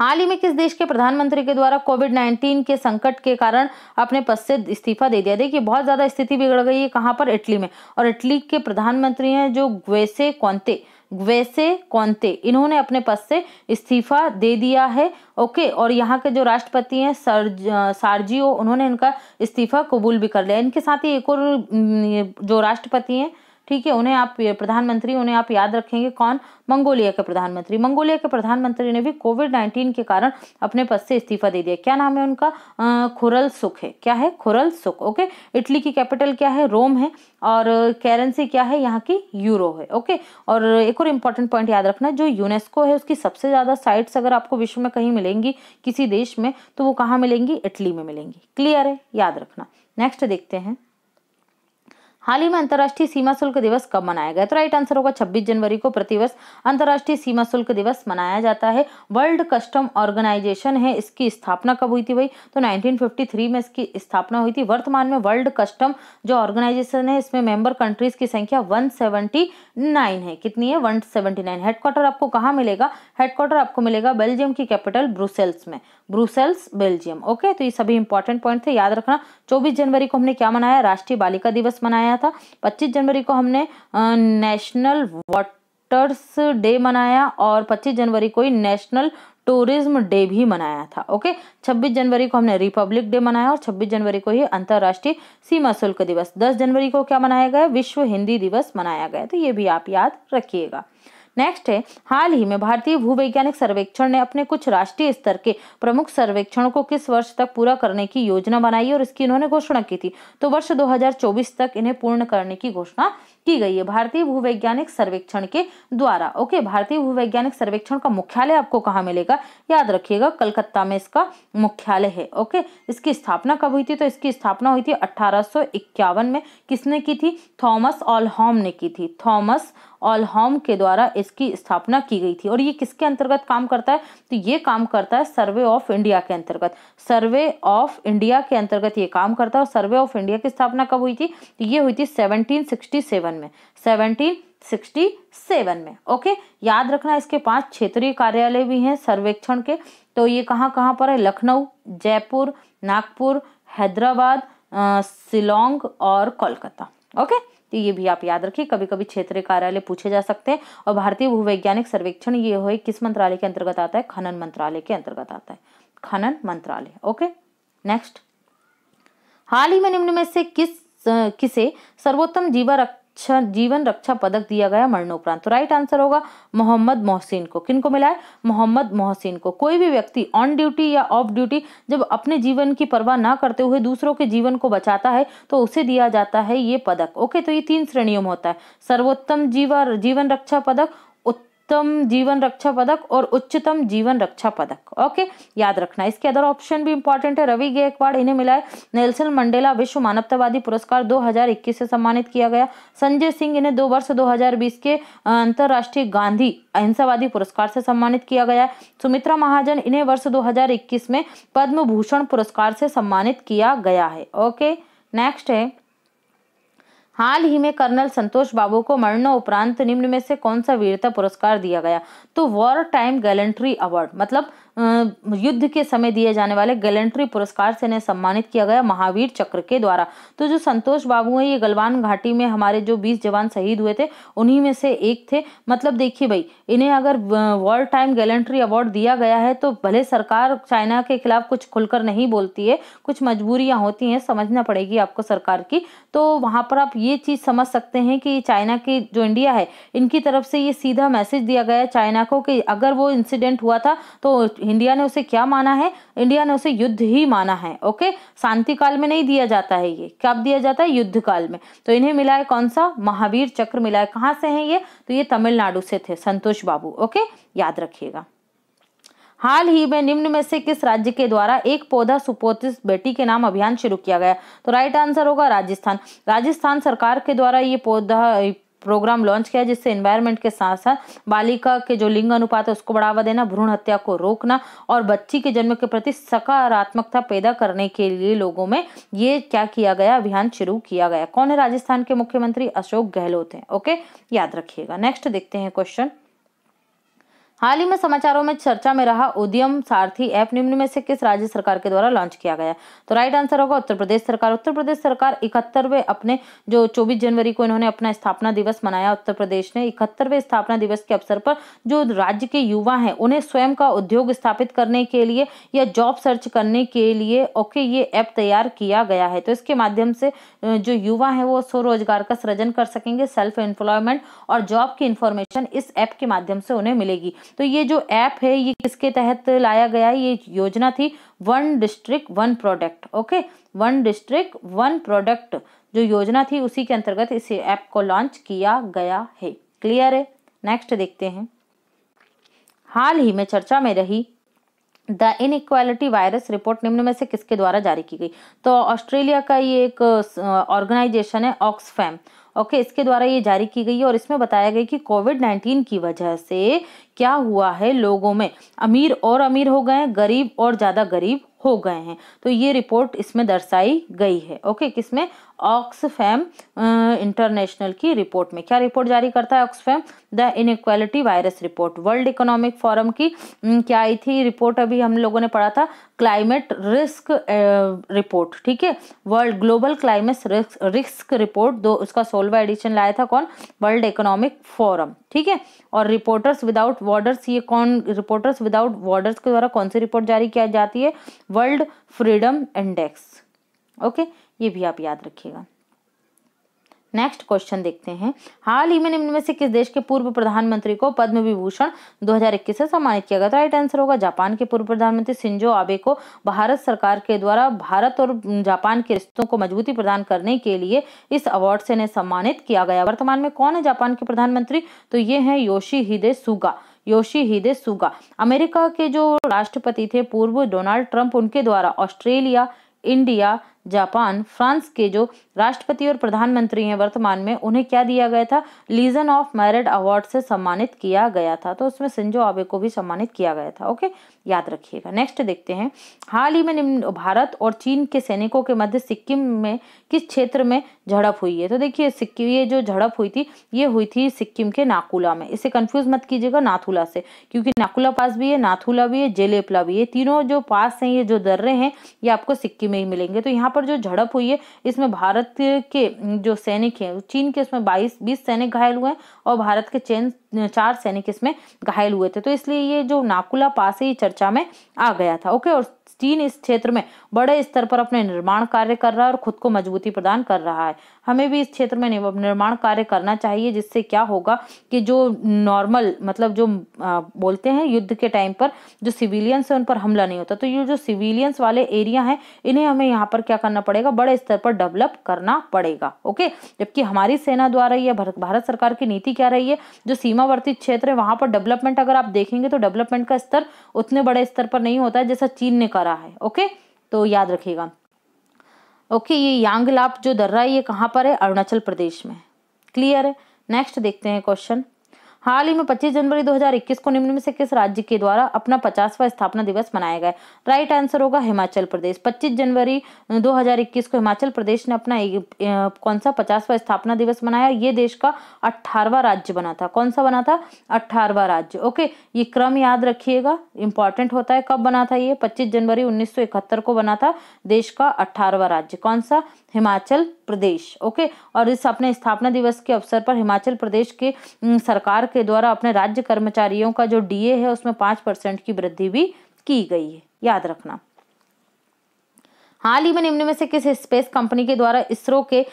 हाल ही में किस देश के प्रधानमंत्री के द्वारा कोविड नाइन्टीन के संकट के कारण अपने पद से इस्तीफा दे दिया देखिए बहुत ज़्यादा स्थिति बिगड़ गई है कहाँ पर इटली में और इटली के प्रधानमंत्री हैं जो ग्वेसे कौनते ग्वेसे कौनते इन्होंने अपने पद से इस्तीफा दे दिया है ओके और यहाँ के जो राष्ट्रपति हैं सर्ज सार्जियो उन्होंने इनका इस्तीफा कबूल भी कर लिया इनके साथ ही एक और जो राष्ट्रपति हैं ठीक है उन्हें आप प्रधानमंत्री उन्हें आप याद रखेंगे कौन मंगोलिया के प्रधानमंत्री मंगोलिया के प्रधानमंत्री ने भी कोविड नाइन्टीन के कारण अपने पद से इस्तीफा दे दिया क्या नाम है उनका खुरल सुख है क्या है खुरल सुख ओके इटली की कैपिटल क्या है रोम है और करेंसी क्या है यहाँ की यूरो है ओके और एक और इम्पॉर्टेंट पॉइंट याद रखना जो यूनेस्को है उसकी सबसे ज़्यादा साइट्स अगर आपको विश्व में कहीं मिलेंगी किसी देश में तो वो कहाँ मिलेंगी इटली में मिलेंगी क्लियर है याद रखना नेक्स्ट देखते हैं हाल ही में अंतर्राष्ट्रीय सीमा शुल्क दिवस कब मनाया गया तो राइट आंसर होगा 26 जनवरी को प्रतिवर्ष अंतर्राष्ट्रीय सीमा शुल्क दिवस मनाया जाता है वर्ल्ड कस्टम ऑर्गेनाइजेशन है इसकी स्थापना कब हुई थी भाई तो 1953 में इसकी स्थापना हुई थी वर्तमान में वर्ल्ड कस्टम जो ऑर्गेनाइजेशन है इसमें मेंबर कंट्रीज की संख्या वन है कितनी है वन हेडक्वार्टर आपको कहाँ मिलेगा हेडक्वार्टर आपको मिलेगा बेल्जियम की कैपिटल ब्रुसेल्स में ब्रुसेल्स बेल्जियम ओके तो ये सभी इंपॉर्टेंट पॉइंट थे याद रखना चौबीस जनवरी को हमने क्या मनाया राष्ट्रीय बालिका दिवस मनाया किया था 25 जनवरी को हमने नेशनल वाटर्स डे मनाया और 25 जनवरी को ही नेशनल टूरिज्म डे भी मनाया था ओके 26 जनवरी को हमने रिपब्लिक डे मनाया और 26 जनवरी को ही अंतर्राष्ट्रीय सीमा शुल्क दिवस 10 जनवरी को क्या मनाया गया विश्व हिंदी दिवस मनाया गया तो ये भी आप याद रखिएगा नेक्स्ट है हाल ही में भारतीय भूवैज्ञानिक सर्वेक्षण ने अपने कुछ राष्ट्रीय स्तर के प्रमुख सर्वेक्षणों को किस वर्ष तक पूरा करने की योजना बनाई और इसकी इन्होंने घोषणा की थी तो वर्ष 2024 तक इन्हें पूर्ण करने की घोषणा की गई है भारतीय भूवैज्ञानिक सर्वेक्षण के द्वारा ओके भारतीय भूवैज्ञानिक सर्वेक्षण का मुख्यालय आपको कहाँ मिलेगा याद रखिएगा कलकत्ता में इसका मुख्यालय है ओके इसकी स्थापना कब हुई थी तो इसकी स्थापना हुई थी अठारह में किसने की थी थॉमस ऑलहॉम ने की थी थॉमस ऑलहॉम के द्वारा इसकी स्थापना की गई थी और ये किसके अंतर्गत काम करता है तो ये काम करता है सर्वे ऑफ इंडिया के अंतर्गत सर्वे ऑफ इंडिया के अंतर्गत ये काम करता है और सर्वे ऑफ इंडिया की स्थापना कब हुई थी तो ये हुई थी सेवन में सिक्सटी 67 में ओके याद रखना इसके पांच क्षेत्रीय कार्यालय भी हैं सर्वेक्षण के तो ये कहाँ कहाँ पर है लखनऊ जयपुर नागपुर हैदराबाद सिलोंग और कोलकाता ओके तो ये भी आप याद रखिए कभी कभी क्षेत्रीय कार्यालय पूछे जा सकते हैं और भारतीय भूवैज्ञानिक सर्वेक्षण ये हो किस मंत्रालय के अंतर्गत आता है खनन मंत्रालय के अंतर्गत आता है खनन मंत्रालय ओके नेक्स्ट हाल ही में निम्न में से किस किसे सर्वोत्तम जीवा रक्त रक्षा जीवन रक्षा पदक दिया गया मरणोपरांत तो राइट आंसर होगा मोहम्मद मोहसिन को किनको मिला है मोहम्मद मोहसिन को कोई भी व्यक्ति ऑन ड्यूटी या ऑफ ड्यूटी जब अपने जीवन की परवाह ना करते हुए दूसरों के जीवन को बचाता है तो उसे दिया जाता है ये पदक ओके तो ये तीन श्रेणियों में होता है सर्वोत्तम जीवा जीवन रक्षा पदक उच्चतम जीवन रक्षा पदक और उच्चतम जीवन रक्षा पदक ओके याद रखना इसके अदर ऑप्शन भी इंपॉर्टेंट है रवि गायकवाड़ इन्हें मिला है नेल्सन मंडेला विश्व मानवतावादी पुरस्कार 2021 से सम्मानित किया गया संजय सिंह इन्हें दो वर्ष 2020 के अंतर्राष्ट्रीय गांधी अहिंसावादी पुरस्कार से सम्मानित किया गया सुमित्रा महाजन इन्हें वर्ष दो में पद्म भूषण पुरस्कार से सम्मानित किया गया है ओके नेक्स्ट है हाल ही में कर्नल संतोष बाबू को मरणोपरांत निम्न में से कौन सा वीरता पुरस्कार दिया गया तो वॉर टाइम गैलेंट्री अवार्ड मतलब युद्ध के समय दिए जाने वाले गैलेंट्री पुरस्कार से इन्हें सम्मानित किया गया महावीर चक्र के द्वारा तो जो संतोष बाबू हैं ये गलवान घाटी में हमारे जो बीस जवान शहीद हुए थे उन्हीं में से एक थे मतलब देखिए भाई इन्हें अगर वर्ल्ड टाइम गैलेंट्री अवार्ड दिया गया है तो भले सरकार चाइना के खिलाफ कुछ खुलकर नहीं बोलती है कुछ मजबूरियाँ होती हैं समझना पड़ेगी आपको सरकार की तो वहाँ पर आप ये चीज़ समझ सकते हैं कि चाइना की जो इंडिया है इनकी तरफ से ये सीधा मैसेज दिया गया चाइना को कि अगर वो इंसिडेंट हुआ था तो इंडिया ने उसे क्या माना है इंडिया ने उसे युद्ध ही माना है ओके शांति काल में नहीं दिया जाता है ये कब दिया जाता है युद्ध काल में तो इन्हें मिला है कौन सा महावीर चक्र मिला है कहाँ से है ये तो ये तमिलनाडु से थे संतोष बाबू ओके याद रखिएगा हाल ही में निम्न में से किस राज्य के द्वारा एक पौधा सुपोतित बेटी के नाम अभियान शुरू किया गया तो राइट आंसर होगा राजस्थान राजस्थान सरकार के द्वारा ये पौधा प्रोग्राम लॉन्च किया जिससे इन्वायरमेंट के साथ साथ बालिका के जो लिंग अनुपात है उसको बढ़ावा देना भ्रूण हत्या को रोकना और बच्ची के जन्म के प्रति सकारात्मकता पैदा करने के लिए लोगों में ये क्या किया गया अभियान शुरू किया गया कौन है राजस्थान के मुख्यमंत्री अशोक गहलोत हैं ओके याद रखिएगा नेक्स्ट देखते हैं क्वेश्चन हाल ही में समाचारों में चर्चा में रहा उद्यम सारथी ऐप निम्न में से किस राज्य सरकार के द्वारा लॉन्च किया गया तो राइट आंसर होगा उत्तर प्रदेश सरकार उत्तर प्रदेश सरकार इकहत्तरवे अपने जो 24 जनवरी को इन्होंने अपना स्थापना दिवस मनाया उत्तर प्रदेश ने इकहत्तरवे स्थापना दिवस के अवसर पर जो राज्य के युवा हैं उन्हें स्वयं का उद्योग स्थापित करने के लिए या जॉब सर्च करने के लिए ओके ये ऐप तैयार किया गया है तो इसके माध्यम से जो युवा है वो स्वरोजगार का सृजन कर सकेंगे सेल्फ एम्प्लॉयमेंट और जॉब की इंफॉर्मेशन इस ऐप के माध्यम से उन्हें मिलेगी तो ये जो ऐप है ये किसके तहत लाया गया है ये योजना थी one district one product okay one district one product जो योजना थी उसी के अंतर्गत इस ऐप को लॉन्च किया गया है क्लियर है नेक्स्ट देखते हैं हाल ही में चर्चा में रही द इनक्वालिटी वायरस रिपोर्ट निम्न में से किसके द्वारा जारी की गई तो ऑस्ट्रेलिया का ये एक ऑर्गेनाइजेशन है ऑक्सफैम ओके इसके द्वारा ये जारी की गई है और इसमें बताया गया कि कोविड नाइन्टीन की वजह से क्या हुआ है लोगों में अमीर और अमीर हो गए हैं गरीब और ज़्यादा गरीब हो गए हैं तो ये रिपोर्ट इसमें दर्शाई गई है ओके किसमें ऑक्सफैम इंटरनेशनल की रिपोर्ट में क्या रिपोर्ट जारी करता है Oxfam the inequality virus report world economic forum की क्या आई थी रिपोर्ट अभी हम लोगों ने पढ़ा था क्लाइमेट रिस्क रिपोर्ट ठीक है world global climate risk report दो उसका सोलवा एडिशन लाया था कौन वर्ल्ड इकोनॉमिक फोरम ठीक है और रिपोर्टर्स विदाउट बॉर्डर्स ये कौन रिपोर्टर्स विदाउट बॉर्डर्स के द्वारा कौन सी रिपोर्ट जारी किया जाती है वर्ल्ड फ्रीडम इंडेक्स ओके ये भी आप याद रखिएगा नेक्स्ट क्वेश्चन देखते हैं हाल ही में निम्न में से किस देश के पूर्व प्रधानमंत्री को पद्म विभूषण 2021 से सम्मानित किया गया तो राइट आंसर होगा जापान के पूर्व प्रधानमंत्री सिंजो आबे को भारत सरकार के द्वारा भारत और जापान के रिश्तों को मजबूती प्रदान करने के लिए इस अवार्ड से इन्हें सम्मानित किया गया वर्तमान में कौन है जापान के प्रधानमंत्री तो ये है Yoshihide Suga Yoshihide Suga America के जो राष्ट्रपति थे पूर्व डोनाल्ड ट्रंप उनके द्वारा ऑस्ट्रेलिया इंडिया जापान फ्रांस के जो राष्ट्रपति और प्रधानमंत्री हैं वर्तमान में उन्हें क्या दिया गया था लीजन ऑफ मेरिट अवार्ड से सम्मानित किया गया था तो उसमें सिंजो आबे को भी सम्मानित किया गया था ओके याद रखिएगा नेक्स्ट देखते हैं हाल ही में भारत और चीन के सैनिकों के मध्य सिक्किम में किस क्षेत्र में झड़प हुई है तो देखिए सिक्किम ये जो झड़प हुई थी ये हुई थी सिक्किम के नाकुला में इसे कन्फ्यूज मत कीजिएगा नाथुला से क्योंकि नाकुला पास भी है नाथुला भी है जेलेपला भी है तीनों जो पास हैं ये जो दर्रे हैं ये आपको सिक्किम में ही मिलेंगे तो यहाँ पर जो झड़प हुई है इसमें भारत के जो सैनिक हैं चीन के इसमें बाईस बीस सैनिक घायल हुए हैं और भारत के चैन चार सैनिक इसमें घायल हुए थे तो इसलिए ये जो नाकुला पास है ये चर्चा में आ गया था ओके और चीन इस क्षेत्र में बड़े स्तर पर अपने निर्माण कार्य कर रहा है और खुद को मजबूती प्रदान कर रहा है हमें भी इस क्षेत्र में निर्माण कार्य करना चाहिए जिससे क्या होगा कि जो नॉर्मल मतलब जो बोलते हैं युद्ध के टाइम पर जो सिविलियंस है उन पर हमला नहीं होता तो ये जो सिविलियंस वाले एरिया हैं इन्हें हमें यहाँ पर क्या करना पड़ेगा बड़े स्तर पर डेवलप करना पड़ेगा ओके जबकि हमारी सेना द्वारा यह भारत सरकार की नीति क्या रही है जो सीमावर्ती क्षेत्र है वहां पर डेवलपमेंट अगर आप देखेंगे तो डेवलपमेंट का स्तर उतने बड़े स्तर पर नहीं होता है जैसा चीन ने कर दर्रा है ओके तो याद रखिएगा ओके ये यांगलाप जो दर्रा है ये कहाँ पर है अरुणाचल प्रदेश में क्लियर है नेक्स्ट देखते हैं क्वेश्चन हाल ही में 25 जनवरी 2021 को निम्न में से किस राज्य के द्वारा अपना 50वां स्थापना दिवस मनाया गया राइट आंसर होगा हिमाचल प्रदेश 25 जनवरी 2021 को हिमाचल प्रदेश ने अपना कौन सा पचासवा स्थापना दिवस मनाया ये देश का 18वां राज्य बना था कौन सा बना था 18वां राज्य ओके ये क्रम याद रखिएगा इंपॉर्टेंट होता है कब बना था ये पच्चीस जनवरी उन्नीस को बना था देश का अट्ठारवा राज्य कौन सा हिमाचल प्रदेश ओके और इस अपने स्थापना दिवस के अवसर पर हिमाचल प्रदेश के सरकार के द्वारा अपने राज्य कर्मचारियों का जो डीए है उसमें पाँच परसेंट की वृद्धि भी की गई है याद रखना हाल ही में निम्न में से किस स्पेस कंपनी के द्वारा इसरो के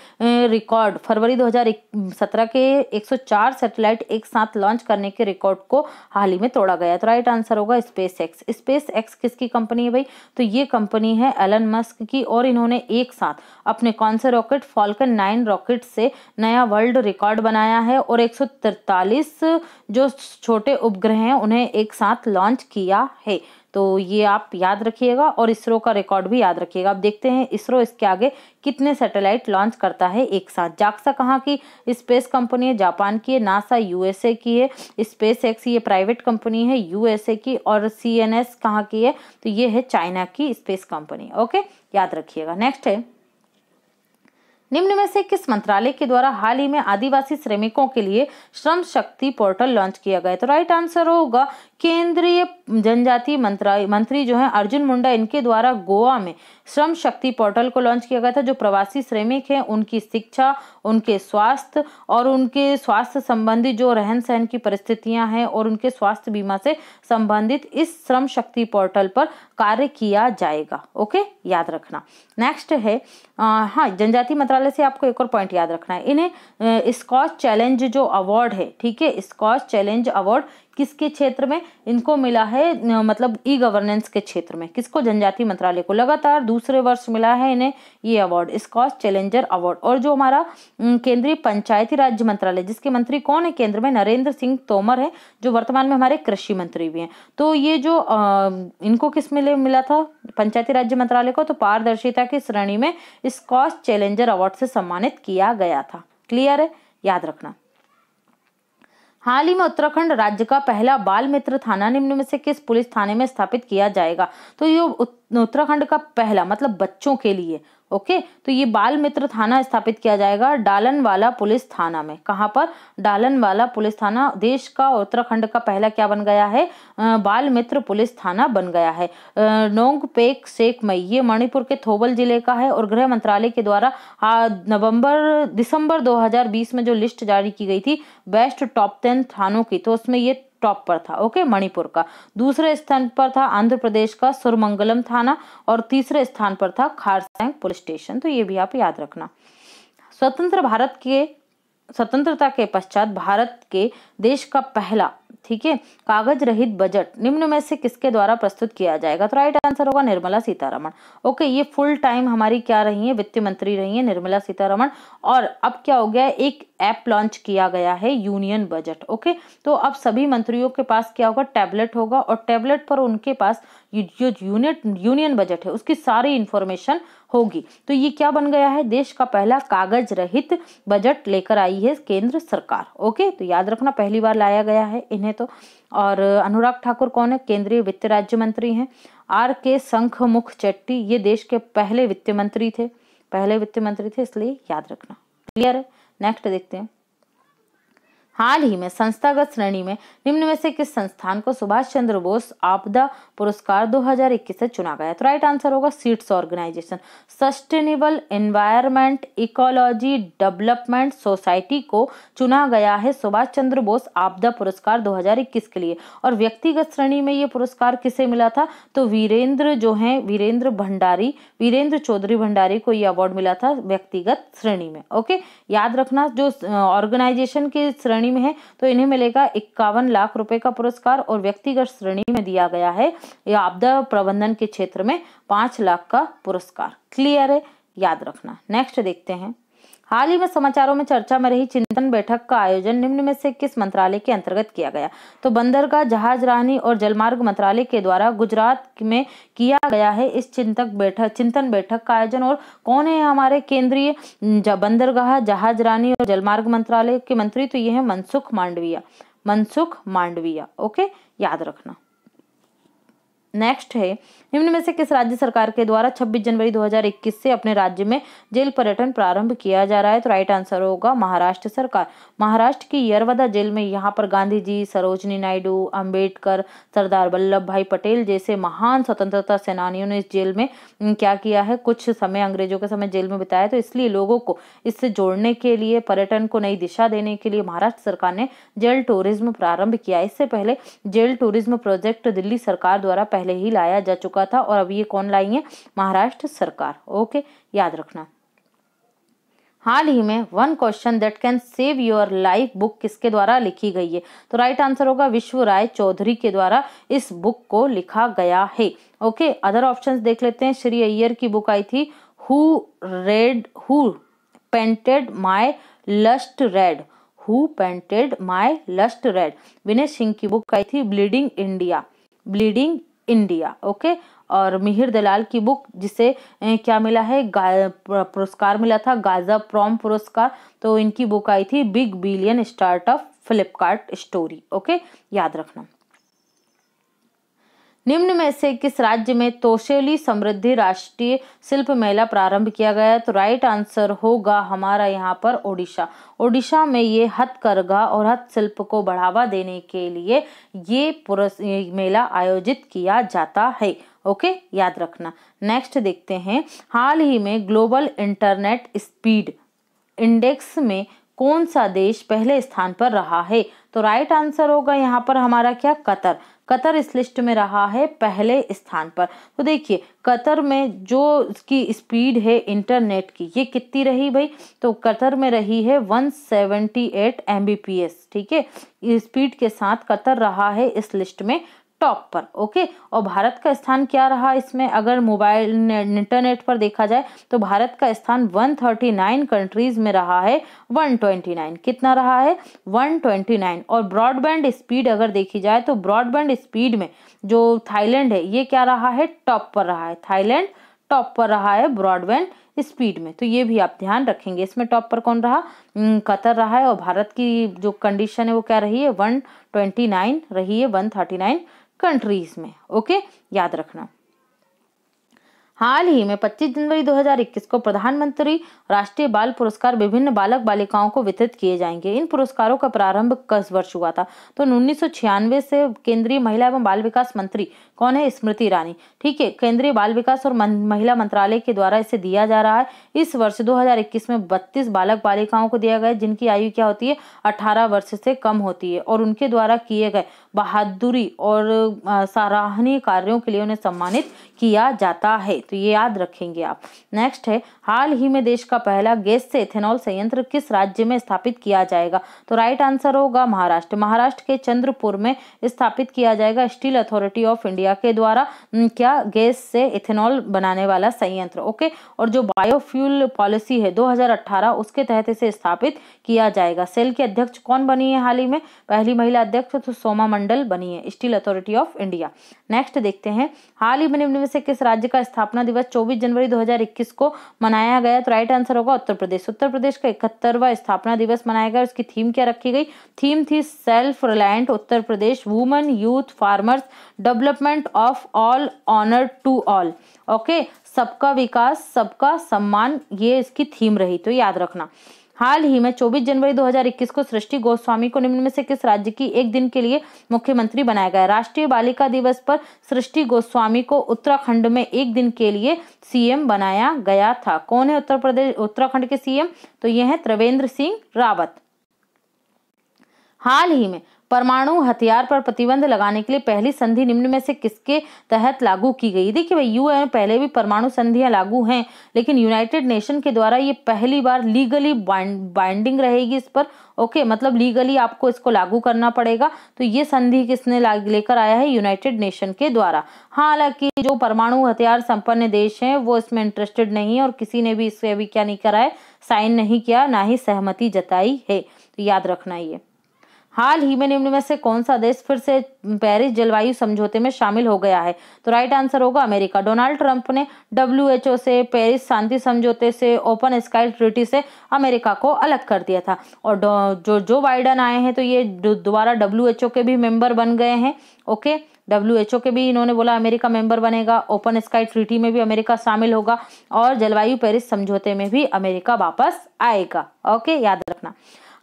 रिकॉर्ड फरवरी 2017 के 104 सैटेलाइट एक साथ लॉन्च करने के रिकॉर्ड को हाल ही में तोड़ा गया तो राइट आंसर होगा स्पेस एक्स स्पेस एक्स किसकी कंपनी है भाई तो ये कंपनी है एलन मस्क की और इन्होंने एक साथ अपने कौन से रॉकेट फॉल्कन नाइन रॉकेट से नया वर्ल्ड रिकॉर्ड बनाया है और एक जो छोटे उपग्रह हैं उन्हें एक साथ लॉन्च किया है तो ये आप याद रखिएगा और इसरो का रिकॉर्ड भी याद रखिएगा आप देखते हैं इसरो इसके आगे कितने सैटेलाइट लॉन्च करता है एक साथ जाक्सा कहाँ की स्पेस कंपनी है जापान की है नासा यूएसए की है स्पेस एक्स ये प्राइवेट कंपनी है यूएसए की और सी एन एस कहाँ की है तो ये है चाइना की स्पेस कंपनी ओके याद रखिएगा नेक्स्ट है निम्न में से किस मंत्रालय के द्वारा हाल ही में आदिवासी श्रमिकों के लिए श्रम शक्ति पोर्टल लॉन्च किया गया तो राइट आंसर होगा केंद्रीय जनजाति मंत्रालय मंत्री जो है अर्जुन मुंडा इनके द्वारा गोवा में श्रम शक्ति पोर्टल को लॉन्च किया गया था जो प्रवासी श्रमिक हैं उनकी शिक्षा उनके स्वास्थ्य और उनके स्वास्थ्य संबंधी जो रहन सहन की परिस्थितियां हैं और उनके स्वास्थ्य बीमा से संबंधित इस श्रम शक्ति पोर्टल पर कार्य किया जाएगा ओके याद रखना नेक्स्ट है आ, हाँ जनजाति मंत्रालय से आपको एक और पॉइंट याद रखना है इन्हें स्कॉच चैलेंज जो अवार्ड है ठीक है स्कॉच चैलेंज अवार्ड किसके क्षेत्र में इनको मिला है मतलब ई गवर्नेंस के क्षेत्र में किसको जनजाति मंत्रालय को लगातार दूसरे वर्ष मिला है इन्हें ये अवार्ड स्कॉच चैलेंजर अवार्ड और जो हमारा केंद्रीय पंचायती राज्य मंत्रालय जिसके मंत्री कौन है केंद्र में नरेंद्र सिंह तोमर है जो वर्तमान में हमारे कृषि मंत्री भी हैं तो ये जो आ, इनको किस मिले मिला था पंचायती राज्य मंत्रालय को तो पारदर्शिता की श्रेणी में स्कॉच चैलेंजर अवार्ड से सम्मानित किया गया था क्लियर है याद रखना हाल ही में उत्तराखंड राज्य का पहला बाल मित्र थाना निम्न में से किस पुलिस थाने में स्थापित किया जाएगा तो ये उत्तराखंड का पहला मतलब बच्चों के लिए ओके तो ये बाल मित्र थाना स्थापित किया जाएगा डालन वाला पुलिस थाना में कहाँ पर डालन वाला पुलिस थाना देश का उत्तराखंड का पहला क्या बन गया है बाल मित्र पुलिस थाना बन गया है नोंग पेक सेक मई ये मणिपुर के थोबल जिले का है और गृह मंत्रालय के द्वारा नवंबर दिसंबर 2020 में जो लिस्ट जारी की गई थी बेस्ट टॉप टेन थानों की तो उसमें ये टॉप पर था ओके मणिपुर का दूसरे स्थान पर था आंध्र प्रदेश का सुरमंगलम थाना और तीसरे स्थान पर था खारसैंग पुलिस स्टेशन तो ये भी आप याद रखना स्वतंत्र भारत के स्वतंत्रता के पश्चात भारत के देश का पहला ठीक है कागज रहित बजट निम्न में से किसके द्वारा प्रस्तुत किया जाएगा तो राइट आंसर होगा निर्मला सीतारमण ओके ये फुल टाइम हमारी क्या रही है वित्त मंत्री रही है निर्मला सीतारमण और अब क्या हो गया एक ऐप लॉन्च किया गया है यूनियन बजट ओके तो अब सभी मंत्रियों के पास क्या होगा टैबलेट होगा और टैबलेट पर उनके पास जो यूनिट यूनियन बजट है उसकी सारी इंफॉर्मेशन होगी तो ये क्या बन गया है देश का पहला कागज रहित बजट लेकर आई है केंद्र सरकार ओके तो याद रखना पहली बार लाया गया है इन्हें तो और अनुराग ठाकुर कौन है केंद्रीय वित्त राज्य मंत्री हैं आर के शंखमुख चेट्टी ये देश के पहले वित्त मंत्री थे पहले वित्त मंत्री थे इसलिए याद रखना क्लियर है नेक्स्ट देखते हैं हाल ही में संस्थागत श्रेणी में निम्न में से किस संस्थान को सुभाष चंद्र बोस आपदा पुरस्कार 2021 से चुना गया तो राइट आंसर होगा seeds organisation sustainable environment ecology development society को चुना गया है सुभाष चंद्र बोस आपदा पुरस्कार 2021 के लिए और व्यक्तिगत श्रेणी में ये पुरस्कार किसे मिला था तो वीरेंद्र जो है वीरेंद्र भंडारी वीरेंद्र चौधरी भंडारी को यह अवार्ड मिला था व्यक्तिगत श्रेणी में ओके याद रखना जो ऑर्गेनाइजेशन की श्रेणी श्रेणी में है तो इन्हें मिलेगा इक्यावन लाख रुपए का पुरस्कार और व्यक्तिगत श्रेणी में दिया गया है या आपदा प्रबंधन के क्षेत्र में पांच लाख का पुरस्कार क्लियर है याद रखना नेक्स्ट देखते हैं हाल ही में समाचारों में चर्चा में रही चिंतन बैठक का आयोजन निम्न में से किस मंत्रालय के अंतर्गत किया गया तो बंदरगाह जहाज रानी और जलमार्ग मंत्रालय के द्वारा गुजरात में किया गया है इस चिंतक बैठक चिंतन बैठक का आयोजन और कौन है हमारे केंद्रीय बंदरगाह जहाज रानी और जलमार्ग मंत्रालय के मंत्री तो ये है मनसुख मांडविया मनसुख मांडविया ओके याद रखना नेक्स्ट है निम्न में से किस राज्य सरकार के द्वारा 26 जनवरी 2021 से अपने राज्य में जेल पर्यटन प्रारंभ किया जा रहा है तो राइट आंसर होगा महाराष्ट्र सरकार महाराष्ट्र की यरवदा जेल में यहाँ पर गांधी जी सरोजनी नायडू अम्बेडकर सरदार वल्लभ भाई पटेल जैसे महान स्वतंत्रता सेनानियों ने इस जेल में क्या किया है कुछ समय अंग्रेजों के समय जेल में बिताया तो इसलिए लोगों को इससे जोड़ने के लिए पर्यटन को नई दिशा देने के लिए महाराष्ट्र सरकार ने जेल टूरिज्म प्रारंभ किया इससे पहले जेल टूरिज्म प्रोजेक्ट दिल्ली सरकार द्वारा पहले पहले ही लाया जा चुका था और अब ये कौन लाई है महाराष्ट्र सरकार ओके याद रखना हाल ही में one question that can save your life book किसके द्वारा लिखी गई है तो राइट आंसर होगा विश्व राय चौधरी के द्वारा इस बुक को लिखा गया है ओके अदर ऑप्शंस देख लेते हैं श्री अय्यर की बुक आई थी who red who painted my lust red who painted my lust red Vinay Singh की बुक आई थी bleeding India bleeding India okay और मिहिर दलाल की बुक जिसे क्या मिला है पुरस्कार मिला था गाजा प्रॉम पुरस्कार तो इनकी बुक आई थी big billion startup Flipkart story okay याद रखना निम्न में से किस राज्य में तोशेली समृद्धि राष्ट्रीय शिल्प मेला प्रारंभ किया गया तो राइट आंसर होगा हमारा यहाँ पर ओडिशा ओडिशा में ये हथकरघा और हथशिल्प को बढ़ावा देने के लिए ये पुरस् मेला आयोजित किया जाता है ओके याद रखना नेक्स्ट देखते हैं हाल ही में ग्लोबल इंटरनेट स्पीड इंडेक्स में कौन सा देश पहले स्थान पर रहा है तो राइट आंसर होगा यहाँ पर हमारा क्या कतर कतर इस लिस्ट में रहा है पहले स्थान पर तो देखिए कतर में जो इसकी स्पीड है इंटरनेट की ये कितनी रही भाई तो कतर में रही है 178 सेवेंटी ठीक है स्पीड के साथ कतर रहा है इस लिस्ट में टॉप पर ओके और भारत का स्थान क्या रहा इसमें अगर मोबाइल इंटरनेट पर देखा जाए तो भारत का स्थान 139 कंट्रीज में रहा है 129 कितना रहा है 129 और ब्रॉडबैंड स्पीड अगर देखी जाए तो ब्रॉडबैंड स्पीड में जो थाईलैंड है ये क्या रहा है टॉप पर रहा है थाईलैंड टॉप पर रहा है ब्रॉडबैंड स्पीड में तो ये भी आप ध्यान रखेंगे इसमें टॉप पर कौन रहा हम्म, कतर रहा है और भारत की जो कंडीशन है वो क्या रही है 129 रही है 139 कंट्रीज में ओके याद रखना हाल ही में 25 जनवरी 2021 को प्रधानमंत्री राष्ट्रीय बाल पुरस्कार विभिन्न बालक बालिकाओं को वितरित किए जाएंगे इन पुरस्कारों का प्रारंभ कस वर्ष हुआ था तो उन्नीस से केंद्रीय महिला एवं बाल विकास मंत्री कौन है स्मृति ईरानी ठीक है केंद्रीय बाल विकास और महिला मंत्रालय के द्वारा इसे दिया जा रहा है इस वर्ष दो में बत्तीस बालक बालिकाओं को दिया गया जिनकी आयु क्या होती है अठारह वर्ष से कम होती है और उनके द्वारा किए गए बहादुरी और सराहनीय कार्यों के लिए उन्हें सम्मानित किया जाता है तो ये याद रखेंगे आप नेक्स्ट है हाल ही में देश का पहला गैस से इथेनॉल संयंत्र किस राज्य में स्थापित किया जाएगा तो राइट आंसर होगा महाराष्ट्र महाराष्ट्र के चंद्रपुर में स्थापित किया जाएगा स्टील अथॉरिटी ऑफ इंडिया के द्वारा क्या गैस से इथेनॉल बनाने वाला संयंत्र ओके और जो बायोफ्यूल पॉलिसी है 2018 उसके तहत इसे स्थापित किया जाएगा सेल के अध्यक्ष कौन बनी है हाल ही में पहली महिला अध्यक्ष तो सोमा मंडल बनी है steel authority of India next देखते हैं हाल ही बने में से किस राज्य का स्थापना दिवस 24 जनवरी 2021 को मनाया गया तो राइट आंसर होगा उत्तर प्रदेश उत्तर प्रदेश का इकहत्तरवा स्थापना दिवस मनाया गया उसकी थीम क्या रखी गई थीम थी self reliant Uttar Pradesh women youth farmers development of all honour to all okay सबका विकास सबका सम्मान ये इसकी थीम रही तो याद रखना हाल ही में 24 जनवरी 2021 को सृष्टि गोस्वामी को निम्न में से किस राज्य की एक दिन के लिए मुख्यमंत्री बनाया गया राष्ट्रीय बालिका दिवस पर सृष्टि गोस्वामी को उत्तराखंड में एक दिन के लिए सीएम बनाया गया था कौन है उत्तर प्रदेश उत्तराखंड के सीएम तो यह है त्रिवेंद्र सिंह रावत हाल ही में परमाणु हथियार पर प्रतिबंध लगाने के लिए पहली संधि निम्न में से किसके तहत लागू की गई देखिए भाई यू में पहले भी परमाणु संधियां लागू हैं लेकिन यूनाइटेड नेशन के द्वारा ये पहली बार लीगली बाइंडिंग रहेगी इस पर ओके मतलब लीगली आपको इसको लागू करना पड़ेगा तो ये संधि किसने लेकर आया है यूनाइटेड नेशन के द्वारा हालांकि जो परमाणु हथियार संपन्न देश हैं वो इसमें इंटरेस्टेड नहीं है और किसी ने भी इससे अभी क्या नहीं करा है साइन नहीं किया ना ही सहमति जताई है तो याद रखना ये हाल ही में निम्न में से कौन सा देश फिर से पेरिस जलवायु समझौते में शामिल हो गया है तो राइट आंसर होगा अमेरिका डोनाल्ड ट्रंप ने डब्ल्यू से पेरिस शांति समझौते से ओपन स्काई ट्रिटी से अमेरिका को अलग कर दिया था और जो जो बाइडन आए हैं तो ये दोबारा डब्ल्यू के भी मेंबर बन गए हैं ओके डब्ल्यू के भी इन्होंने बोला अमेरिका मेंबर बनेगा ओपन स्काई ट्रिटी में भी अमेरिका शामिल होगा और जलवायु पेरिस समझौते में भी अमेरिका वापस आएगा ओके याद रखना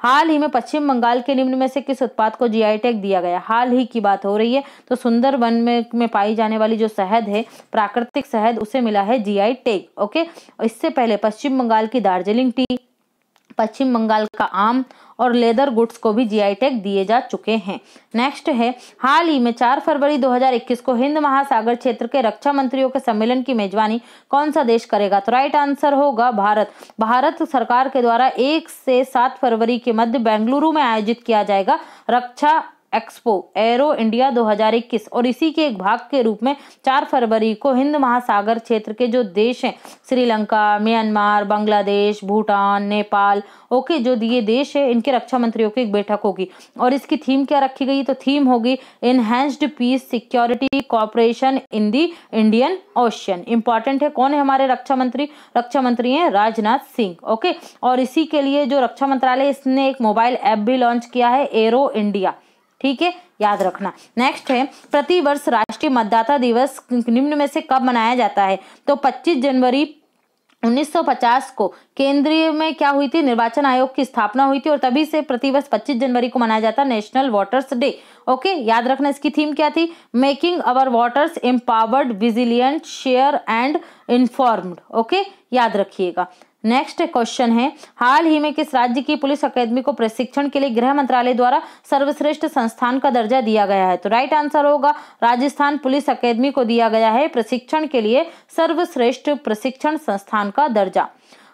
हाल ही में पश्चिम बंगाल के निम्न में से किस उत्पाद को आई टैग दिया गया हाल ही की बात हो रही है तो सुंदर वन में, में पाई जाने वाली जो शहद है प्राकृतिक शहद उसे मिला है आई टैग ओके इससे पहले पश्चिम बंगाल की दार्जिलिंग टी पश्चिम बंगाल का आम और लेदर गुड्स को भी जीआई टैग दिए जा चुके हैं नेक्स्ट है हाल ही में 4 फरवरी 2021 को हिंद महासागर क्षेत्र के रक्षा मंत्रियों के सम्मेलन की मेजबानी कौन सा देश करेगा तो राइट आंसर होगा भारत भारत सरकार के द्वारा एक से सात फरवरी के मध्य बेंगलुरु में आयोजित किया जाएगा रक्षा एक्सपो एरो इंडिया 2021 और इसी के एक भाग के रूप में 4 फरवरी को हिंद महासागर क्षेत्र के जो देश हैं श्रीलंका म्यांमार बांग्लादेश भूटान नेपाल ओके जो ये देश है इनके रक्षा मंत्रियों की एक बैठक होगी और इसकी थीम क्या रखी गई तो थीम होगी enhanced peace security cooperation in the Indian Ocean important है कौन है हमारे रक्षा मंत्री रक्षा मंत्री हैं राजनाथ सिंह ओके और इसी के लिए जो रक्षा मंत्रालय इसने एक मोबाइल ऐप भी लॉन्च किया है एरो इंडिया ठीक है याद रखना नेक्स्ट है प्रतिवर्ष राष्ट्रीय मतदाता दिवस निम्न में से कब मनाया जाता है तो 25 जनवरी 1950 को केंद्रीय में क्या हुई थी निर्वाचन आयोग की स्थापना हुई थी और तभी से प्रतिवर्ष 25 जनवरी को मनाया जाता नेशनल वाटर्स डे ओके याद रखना इसकी थीम क्या थी making our waters empowered vigilant share and informed okay याद रखिएगा नेक्स्ट क्वेश्चन है हाल ही में किस राज्य की पुलिस अकेदमी को प्रशिक्षण के लिए गृह मंत्रालय द्वारा सर्वश्रेष्ठ संस्थान का दर्जा दिया गया है तो राइट आंसर होगा राजस्थान पुलिस अकेदमी को दिया गया है प्रशिक्षण के लिए सर्वश्रेष्ठ प्रशिक्षण संस्थान का दर्जा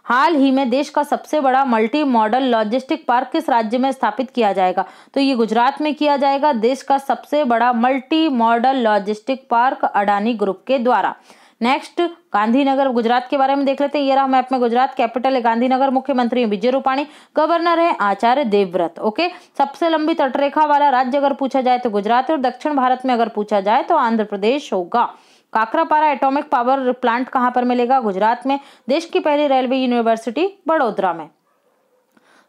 हाल ही में देश का सबसे बड़ा मल्टी मॉडल लॉजिस्टिक पार्क किस राज्य में स्थापित किया जाएगा तो ये गुजरात में किया जाएगा देश का सबसे बड़ा multi modal logistic park Adani group के द्वारा नेक्स्ट गांधीनगर गुजरात के बारे में देख लेते हैं ये रहा मैप में गुजरात कैपिटल है गांधीनगर मुख्यमंत्री है विजय रूपाणी गवर्नर है आचार्य देवव्रत ओके सबसे लंबी तटरेखा वाला राज्य अगर पूछा जाए तो गुजरात और दक्षिण भारत में अगर पूछा जाए तो आंध्र प्रदेश होगा काकरापारा एटॉमिक पावर प्लांट कहाँ पर मिलेगा गुजरात में देश की पहली रेलवे यूनिवर्सिटी बड़ोदरा में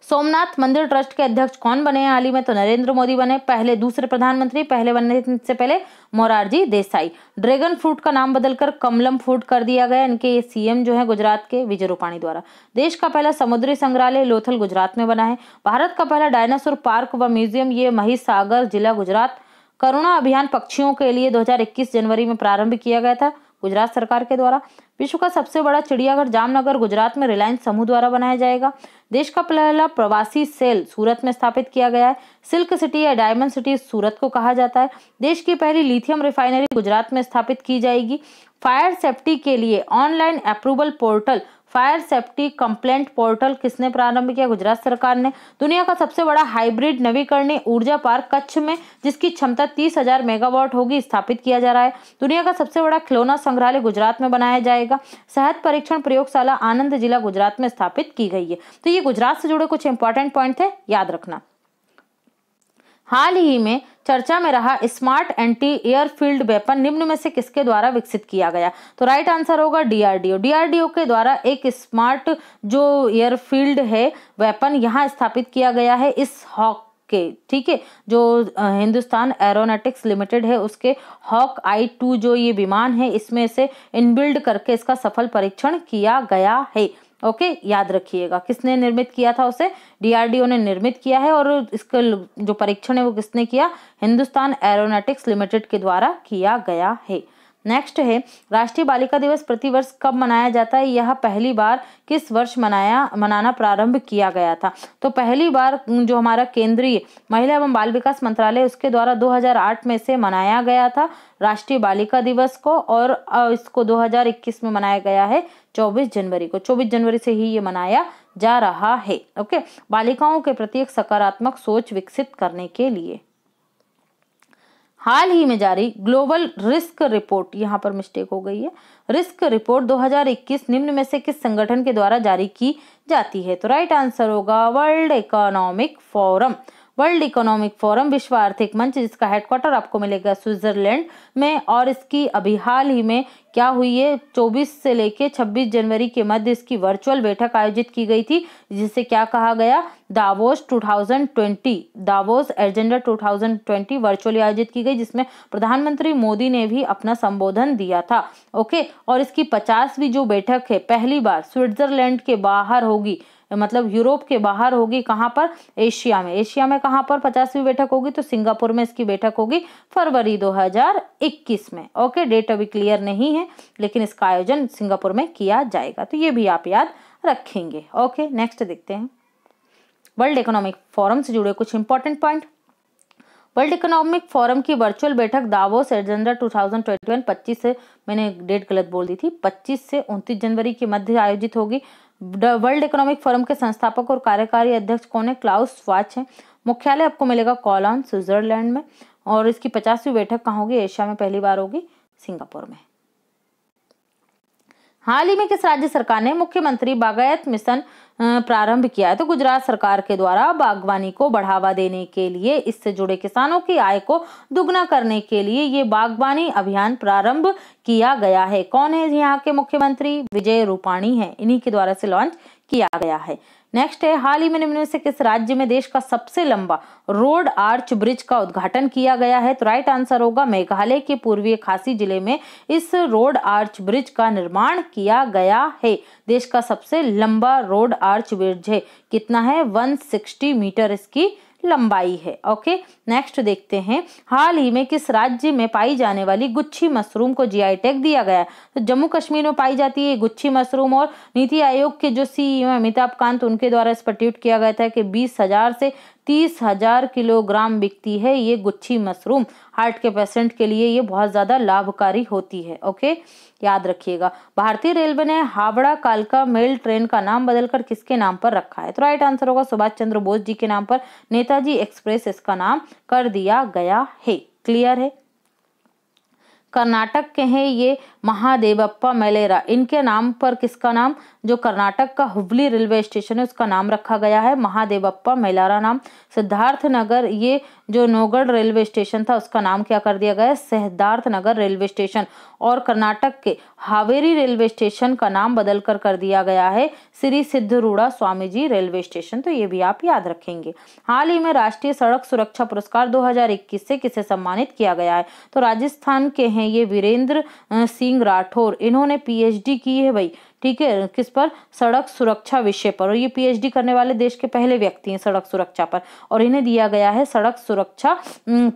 सोमनाथ मंदिर ट्रस्ट के अध्यक्ष कौन बने हैं हाल ही में तो नरेंद्र मोदी बने पहले दूसरे प्रधानमंत्री पहले बनने से पहले मोरारजी देसाई ड्रैगन फ्रूट का नाम बदलकर कमलम फ्रूट कर दिया गया इनके ये सीएम जो है गुजरात के विजय रूपाणी द्वारा देश का पहला समुद्री संग्रहालय लोथल गुजरात में बना है भारत का पहला डायनासोर पार्क व म्यूजियम ये महिसागर जिला गुजरात करुणा अभियान पक्षियों के लिए दो जनवरी में प्रारंभ किया गया था गुजरात सरकार के द्वारा विश्व का सबसे बड़ा चिड़ियाघर जामनगर गुजरात में रिलायंस समूह द्वारा बनाया जाएगा देश का पहला प्रवासी सेल सूरत में स्थापित किया गया है सिल्क सिटी या डायमंड सिटी सूरत को कहा जाता है देश की पहली लिथियम रिफाइनरी गुजरात में स्थापित की जाएगी फायर सेफ्टी के लिए online approval portal fire safety complaint portal किसने प्रारंभ किया गुजरात सरकार ने दुनिया का सबसे बड़ा हाइब्रिड नवीकरणीय ऊर्जा पार्क कच्छ में जिसकी क्षमता तीस हजार मेगावाट होगी स्थापित किया जा रहा है दुनिया का सबसे बड़ा खिलौना संग्रहालय गुजरात में बनाया जाएगा सेहत परीक्षण प्रयोगशाला आनंद जिला गुजरात में स्थापित की गई है तो ये गुजरात से जुड़े कुछ इंपॉर्टेंट पॉइंट थे याद रखना हाल ही में चर्चा में रहा स्मार्ट एंटी एयरफील्ड वेपन निम्न में से किसके द्वारा विकसित किया गया तो राइट आंसर होगा डीआरडीओ डीआरडीओ के द्वारा एक स्मार्ट जो एयरफील्ड है वेपन यहाँ स्थापित किया गया है इस हॉक के ठीक है जो हिंदुस्तान एरोनॉटिक्स लिमिटेड है उसके हॉक आई टू जो ये विमान है इसमें से इनबिल्ड करके इसका सफल परीक्षण किया गया है ओके याद रखिएगा किसने निर्मित किया था उसे डीआरडीओ ने निर्मित किया है और इसका जो परीक्षण है वो किसने किया हिंदुस्तान एरोनॉटिक्स लिमिटेड के द्वारा किया गया है नेक्स्ट है राष्ट्रीय बालिका दिवस प्रतिवर्ष कब मनाया जाता है यह पहली बार किस वर्ष मनाया मनाना प्रारंभ किया गया था तो पहली बार जो हमारा केंद्रीय महिला एवं बाल विकास मंत्रालय उसके द्वारा 2008 में से मनाया गया था राष्ट्रीय बालिका दिवस को और इसको 2021 में मनाया गया है 24 जनवरी को 24 जनवरी से ही ये मनाया जा रहा है ओके बालिकाओं के प्रति एक सकारात्मक सोच विकसित करने के लिए हाल ही में जारी ग्लोबल रिस्क रिपोर्ट यहाँ पर मिस्टेक हो गई है रिस्क रिपोर्ट 2021 निम्न में से किस संगठन के द्वारा जारी की जाती है तो राइट आंसर होगा World economic Forum World economic Forum विश्व आर्थिक मंच जिसका हेडक्वार्टर आपको मिलेगा स्विट्जरलैंड में और इसकी अभी हाल ही में क्या हुई है चौबीस से लेकर छब्बीस जनवरी के मध्य इसकी वर्चुअल बैठक आयोजित की गई थी जिसे क्या कहा गया दावोस 2020 दावोस एजेंडा 2020 वर्चुअली आयोजित की गई जिसमें प्रधानमंत्री मोदी ने भी अपना संबोधन दिया था ओके और इसकी पचासवीं जो बैठक है पहली बार स्विट्जरलैंड के बाहर होगी मतलब यूरोप के बाहर होगी कहाँ पर एशिया में एशिया में कहाँ पर पचासवीं बैठक होगी तो सिंगापुर में इसकी बैठक होगी फरवरी 2021 में ओके डेट अभी क्लियर नहीं है लेकिन इसका आयोजन सिंगापुर में किया जाएगा तो ये भी आप याद रखेंगे ओके नेक्स्ट देखते हैं वर्ल्ड इकोनॉमिक फोरम से जुड़े कुछ important point World economic forum की वर्चुअल बैठक दावोस एजेंडा 2021 25 से मैंने डेट गलत बोल दी थी 25 से 29 जनवरी के मध्य आयोजित होगी वर्ल्ड इकोनॉमिक फोरम के संस्थापक और कार्यकारी अध्यक्ष कौन है क्लाउस वाच है मुख्यालय आपको मिलेगा कॉलॉन स्विट्जरलैंड में और इसकी पचासवीं बैठक कहाँ होगी एशिया में पहली बार होगी सिंगापुर में हाल ही में किस राज्य सरकार ने मुख्यमंत्री बागायत मिशन प्रारंभ किया है तो गुजरात सरकार के द्वारा बागवानी को बढ़ावा देने के लिए इससे जुड़े किसानों की आय को दुगना करने के लिए ये बागवानी अभियान प्रारंभ किया गया है कौन है यहाँ के मुख्यमंत्री विजय रूपाणी है इन्हीं के द्वारा से लॉन्च किया गया है नेक्स्ट है हाल ही में निम्न से किस राज्य में देश का सबसे लंबा रोड आर्च ब्रिज का उद्घाटन किया गया है तो राइट आंसर होगा मेघालय के पूर्वीय खासी जिले में इस रोड आर्च ब्रिज का निर्माण किया गया है देश का सबसे लंबा रोड आर्च ब्रिज है कितना है 160 मीटर इसकी लंबाई है ओके नेक्स्ट देखते हैं हाल ही में किस राज्य में पाई जाने वाली गुच्छी मशरूम को जीआई टैग दिया गया तो जम्मू कश्मीर में पाई जाती है गुच्छी मशरूम और नीति आयोग के जो सीईओ e अमिताभ कांत उनके द्वारा इस पर ट्वीट किया गया था कि बीस हजार से तीस हजार किलोग्राम बिकती है ये गुच्छी मशरूम हार्ट के पेशेंट के लिए ये बहुत ज़्यादा लाभकारी होती है ओके याद रखिएगा भारतीय रेलवे ने हावड़ा कालका मेल ट्रेन का नाम बदलकर किसके नाम पर रखा है तो राइट आंसर होगा सुभाष चंद्र बोस जी के नाम पर नेताजी एक्सप्रेस इसका नाम कर दिया गया है क्लियर है कर्नाटक के हैं ये महादेवप्पा मेलेरा इनके नाम पर किसका नाम जो कर्नाटक का हुबली रेलवे स्टेशन है उसका नाम रखा गया है महादेवप्पा मेलारा नाम सिद्धार्थ नगर ये जो नौगढ़ रेलवे स्टेशन था उसका नाम क्या कर दिया गया सिद्धार्थ नगर रेलवे स्टेशन और कर्नाटक के हावेरी रेलवे स्टेशन का नाम बदल कर कर दिया गया है श्री सिद्धरूढ़ा स्वामी जी रेलवे स्टेशन तो ये भी आप याद रखेंगे हाल ही में राष्ट्रीय सड़क सुरक्षा पुरस्कार 2021 से किसे सम्मानित किया गया है तो राजस्थान के हैं ये वीरेंद्र सिंह राठौर इन्होंने पीएचडी की है भाई ठीक है किस पर सड़क सुरक्षा विषय पर और ये पीएचडी करने वाले देश के पहले व्यक्ति हैं सड़क सुरक्षा पर और इन्हें दिया गया है सड़क सुरक्षा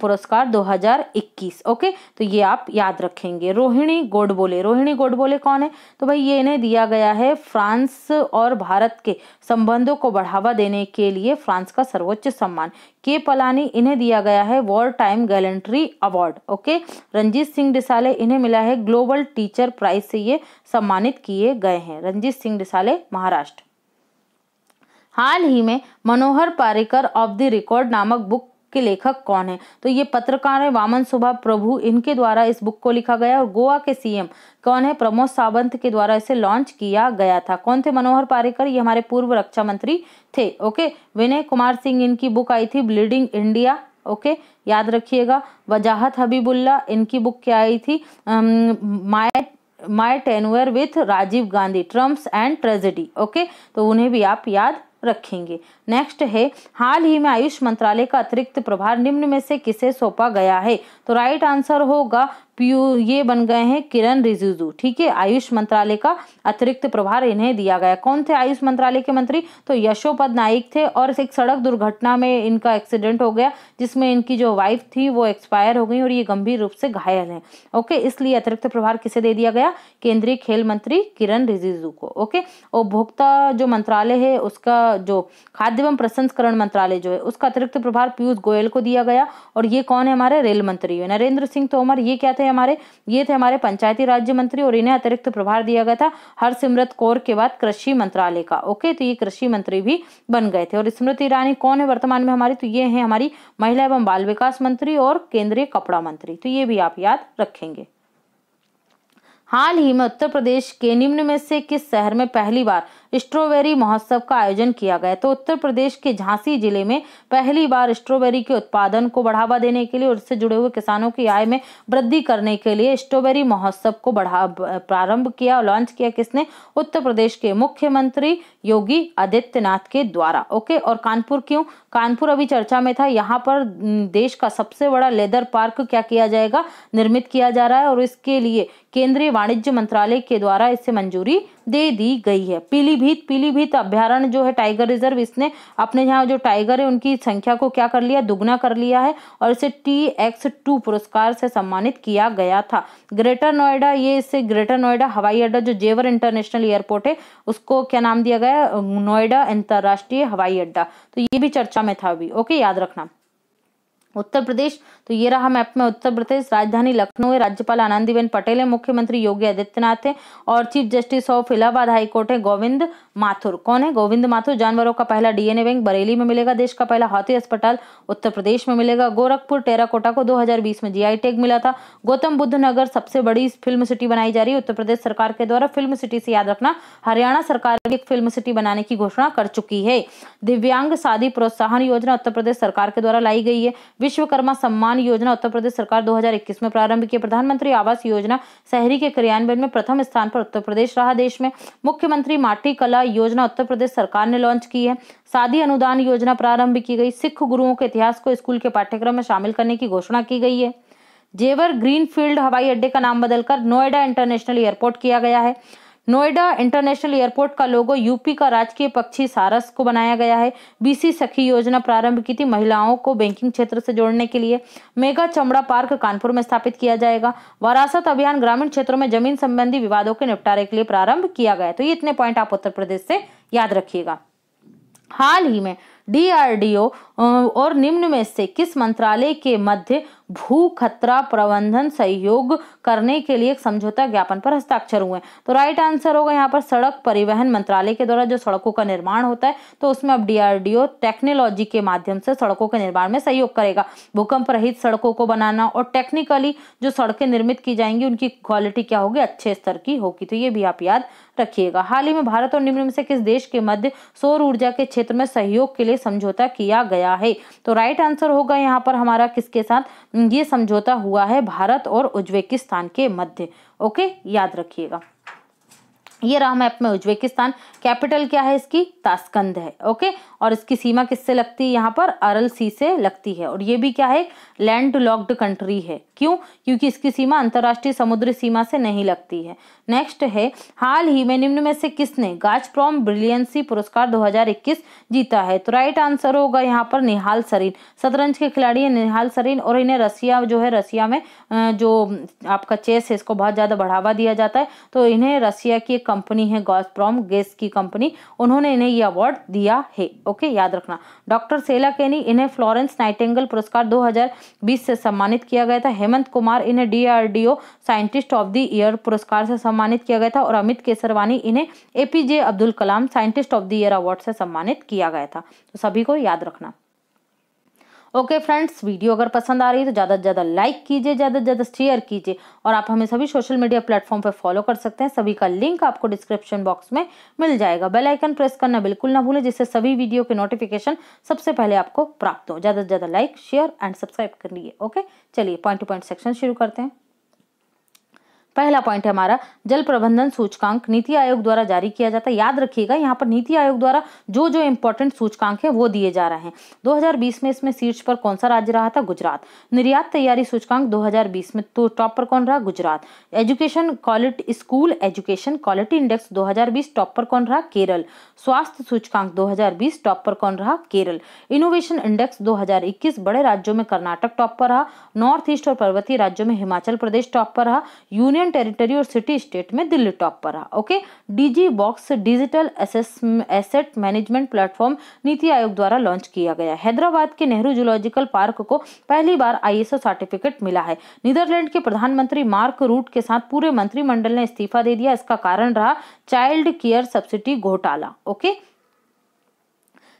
पुरस्कार 2021 ओके तो ये आप याद रखेंगे रोहिणी गोडबोले रोहिणी गोडबोले कौन है तो भाई ये इन्हें दिया गया है फ्रांस और भारत के संबंधों को बढ़ावा देने के लिए फ्रांस का सर्वोच्च सम्मान के पलानी इन्हें दिया गया है war time gallantry award okay Ranjit Singh Disale इन्हें मिला है ग्लोबल टीचर प्राइज से ये सम्मानित किए गए हैं रंजीत सिंह डिसाले महाराष्ट्र हाल ही में Manohar Parrikar off the record नामक बुक के लेखक कौन है तो ये पत्रकार है वामन सुभा प्रभु इनके द्वारा इस बुक को लिखा गया और गोवा के सीएम कौन है प्रमोद सावंत के द्वारा इसे लॉन्च किया गया था कौन थे मनोहर पारेकर ये हमारे पूर्व रक्षा मंत्री थे ओके विनय कुमार सिंह इनकी बुक आई थी ब्लीडिंग इंडिया ओके याद रखिएगा वजाहत हबीबुल्ला इनकी बुक क्या आई थी my my tenure with Rajiv Gandhi triumphs and tragedy okay तो उन्हें भी आप याद रखेंगे नेक्स्ट है हाल ही में आयुष मंत्रालय का अतिरिक्त प्रभार निम्न में से किसे सौंपा गया है तो राइट आंसर होगा पीयू ये बन गए हैं किरण रिजिजू ठीक है आयुष मंत्रालय का अतिरिक्त प्रभार इन्हें दिया गया कौन थे आयुष मंत्रालय के मंत्री तो यशोपद नाइक थे और एक सड़क दुर्घटना में इनका एक्सीडेंट हो गया जिसमें इनकी जो वाइफ थी वो एक्सपायर हो गई और ये गंभीर रूप से घायल हैं ओके इसलिए अतिरिक्त प्रभार किसे दे दिया गया केंद्रीय खेल मंत्री किरण रिजिजू को ओके उपभोक्ता जो मंत्रालय है उसका जो खाद्य एवं प्रसंस्करण मंत्रालय जो है उसका अतिरिक्त प्रभार पीयूष गोयल को दिया गया और ये कौन है हमारे रेल मंत्री है नरेंद्र सिंह तोमर ये क्या थे हमारे ये थे हमारे पंचायती राज्य मंत्री और इन्हें अतिरिक्त प्रभार दिया गया था हरसिमरत कौर के बाद कृषि मंत्रालय का ओके तो ये कृषि मंत्री भी बन गए थे और स्मृति ईरानी कौन है वर्तमान में हमारी तो ये है हमारी महिला एवं बाल विकास मंत्री और केंद्रीय कपड़ा मंत्री तो ये भी आप याद रखेंगे हाल ही में उत्तर प्रदेश के निम्न में से किस शहर में पहली बार स्ट्रॉबेरी महोत्सव का आयोजन किया गया तो उत्तर प्रदेश के झांसी जिले में पहली बार स्ट्रॉबेरी के उत्पादन को बढ़ावा देने के लिए और इससे जुड़े हुए किसानों की आय में वृद्धि करने के लिए स्ट्रॉबेरी महोत्सव को बढ़ा प्रारंभ किया और लॉन्च किया किसने उत्तर प्रदेश के मुख्यमंत्री योगी आदित्यनाथ के द्वारा ओके और कानपुर क्यों कानपुर अभी चर्चा में था यहाँ पर देश का सबसे बड़ा लेदर पार्क क्या किया जाएगा निर्मित किया जा रहा है और इसके लिए केंद्रीय वाणिज्य मंत्रालय के द्वारा इसे मंजूरी दे दी गई है पीलीभीत पीलीभीत अभ्यारण्य जो है टाइगर रिजर्व इसने अपने यहाँ जो टाइगर है उनकी संख्या को क्या कर लिया दुगना कर लिया है और इसे टी एक्स टू पुरस्कार से सम्मानित किया गया था ग्रेटर नोएडा ये इससे ग्रेटर नोएडा हवाई अड्डा जो जेवर इंटरनेशनल एयरपोर्ट है उसको क्या नाम दिया गया नोएडा अंतर्राष्ट्रीय हवाई अड्डा तो ये भी चर्चा में था अभी ओके याद रखना उत्तर प्रदेश तो ये रहा मैप में उत्तर प्रदेश राजधानी लखनऊ है राज्यपाल आनंदीबेन पटेल है मुख्यमंत्री योगी आदित्यनाथ है और chief justice of Allahabad high court है गोविंद माथुर कौन है गोविंद माथुर जानवरों का पहला डीएनए बैंक बरेली में मिलेगा देश का पहला हाथी अस्पताल उत्तर प्रदेश में मिलेगा गोरखपुर टेराकोटा को दो में जी टैग मिला था गौतम बुद्ध नगर सबसे बड़ी फिल्म सिटी बनाई जा रही है उत्तर प्रदेश सरकार के द्वारा फिल्म सिटी से याद रखना हरियाणा सरकार एक फिल्म सिटी बनाने की घोषणा कर चुकी है दिव्यांग शादी प्रोत्साहन योजना उत्तर प्रदेश सरकार के द्वारा लाई गई है विश्वकर्मा सम्मान मकान योजना उत्तर प्रदेश सरकार 2021 में प्रारंभ की प्रधानमंत्री आवास योजना शहरी के क्रियान्वयन में प्रथम स्थान पर उत्तर प्रदेश रहा देश में मुख्यमंत्री माटी कला योजना उत्तर प्रदेश सरकार ने लॉन्च की है शादी अनुदान योजना प्रारंभ की गई सिख गुरुओं के इतिहास को स्कूल के पाठ्यक्रम में शामिल करने की घोषणा की गई है जेवर ग्रीनफील्ड हवाई अड्डे का नाम बदलकर नोएडा इंटरनेशनल एयरपोर्ट किया गया है नोएडा इंटरनेशनल एयरपोर्ट का लोगो यूपी का राजकीय पक्षी सारस को बनाया गया है बीसी सखी योजना प्रारंभ की थी महिलाओं को बैंकिंग क्षेत्र से जोड़ने के लिए मेगा चमड़ा पार्क कानपुर में स्थापित किया जाएगा वरासत अभियान ग्रामीण क्षेत्रों में जमीन संबंधी विवादों के निपटारे के लिए प्रारंभ किया गया तो ये इतने पॉइंट आप उत्तर प्रदेश से याद रखिएगा हाल ही में डीआरडीओ और निम्न में से किस मंत्रालय के मध्य भू खतरा प्रबंधन सहयोग करने के लिए एक समझौता ज्ञापन पर हस्ताक्षर हुए तो राइट आंसर होगा यहाँ पर सड़क परिवहन मंत्रालय के द्वारा जो सड़कों का निर्माण होता है तो उसमें अब डीआरडीओ टेक्नोलॉजी के माध्यम से सड़कों के निर्माण में सहयोग करेगा भूकंप रहित सड़कों को बनाना और टेक्निकली जो सड़कें निर्मित की जाएंगी उनकी क्वालिटी क्या होगी अच्छे स्तर की होगी तो ये भी आप याद रखिएगा हाल ही में भारत और निम्न से किस देश के मध्य सौर ऊर्जा के क्षेत्र में सहयोग के लिए समझौता किया गया है तो राइट आंसर होगा यहाँ पर हमारा किसके साथ ये समझौता हुआ है भारत और उज्बेकिस्तान के मध्य ओके याद रखिएगा ये रहा मैप में उज्बेकिस्तान कैपिटल क्या है इसकी ताशकंद है ओके और इसकी सीमा किससे लगती है यहाँ पर अरल सी से लगती है और ये भी क्या है लैंड लॉक्ड कंट्री है क्यों क्योंकि इसकी सीमा अंतर्राष्ट्रीय समुद्र सीमा से नहीं लगती है नेक्स्ट है हाल ही में निम्न में से किसने गाज प्रॉम ब्रिलियंसी पुरस्कार दो जीता है तो राइट आंसर होगा यहाँ पर निहाल सरीन शतरंज के खिलाड़ी है निहाल सरीन और इन्हें रसिया जो है रसिया में जो आपका चेस है इसको बहुत ज़्यादा बढ़ावा दिया जाता है तो इन्हें रसिया की एक कंपनी है प्रॉम गैस की कंपनी उन्होंने इन्हें ये अवार्ड दिया है ओके याद रखना डॉक्टर सेला केनी इन्हें फ्लोरेंस नाइटेंगल पुरस्कार 2020 से सम्मानित किया गया था हेमंत कुमार इन्हें DRDO scientist of the year पुरस्कार से सम्मानित किया गया था और अमित केसरवानी इन्हें APJ Abdul Kalam scientist of the year award से सम्मानित किया गया था तो सभी को याद रखना ओके फ्रेंड्स वीडियो अगर पसंद आ रही है तो ज़्यादा से ज़्यादा लाइक कीजिए ज़्यादा से ज़्यादा शेयर कीजिए और आप हमें सभी सोशल मीडिया प्लेटफॉर्म पर फॉलो कर सकते हैं सभी का लिंक आपको डिस्क्रिप्शन बॉक्स में मिल जाएगा बेल आइकन प्रेस करना बिल्कुल ना भूलें जिससे सभी वीडियो के नोटिफिकेशन सबसे पहले आपको प्राप्त हो ज़्यादा से ज़्यादा लाइक शेयर एंड सब्सक्राइब करिए ओके चलिए पॉइंट टू पॉइंट सेक्शन शुरू करते हैं पहला पॉइंट है हमारा जल प्रबंधन सूचकांक नीति आयोग द्वारा जारी किया जाता है याद रखिएगा यहाँ पर नीति आयोग द्वारा जो जो इंपॉर्टेंट सूचकांक है वो दिए जा रहे हैं 2020 में इसमें शीर्ष पर कौन सा राज्य रहा था गुजरात निर्यात तैयारी सूचकांक 2020 में तो टॉप पर कौन रहा Gujarat education quality school education quality index दो टॉप पर कौन रहा केरल स्वास्थ्य सूचकांक दो टॉप पर कौन रहा केरल इनोवेशन इंडेक्स दो बड़े राज्यों में कर्नाटक टॉप पर रहा नॉर्थ ईस्ट और पर्वतीय राज्यों में हिमाचल प्रदेश टॉप पर रहा यूनियन यूनियन टेरिटरी और सिटी स्टेट में दिल्ली टॉप पर रहा okay DigiBox digital asset management platform NITI Aayog द्वारा लॉन्च किया गया हैदराबाद के नेहरू जूलॉजिकल पार्क को पहली बार आईएसओ सर्टिफिकेट मिला है नीदरलैंड के प्रधानमंत्री मार्क रूट के साथ पूरे मंत्रिमंडल ने इस्तीफा दे दिया इसका कारण रहा चाइल्ड केयर सब्सिडी घोटाला ओके okay?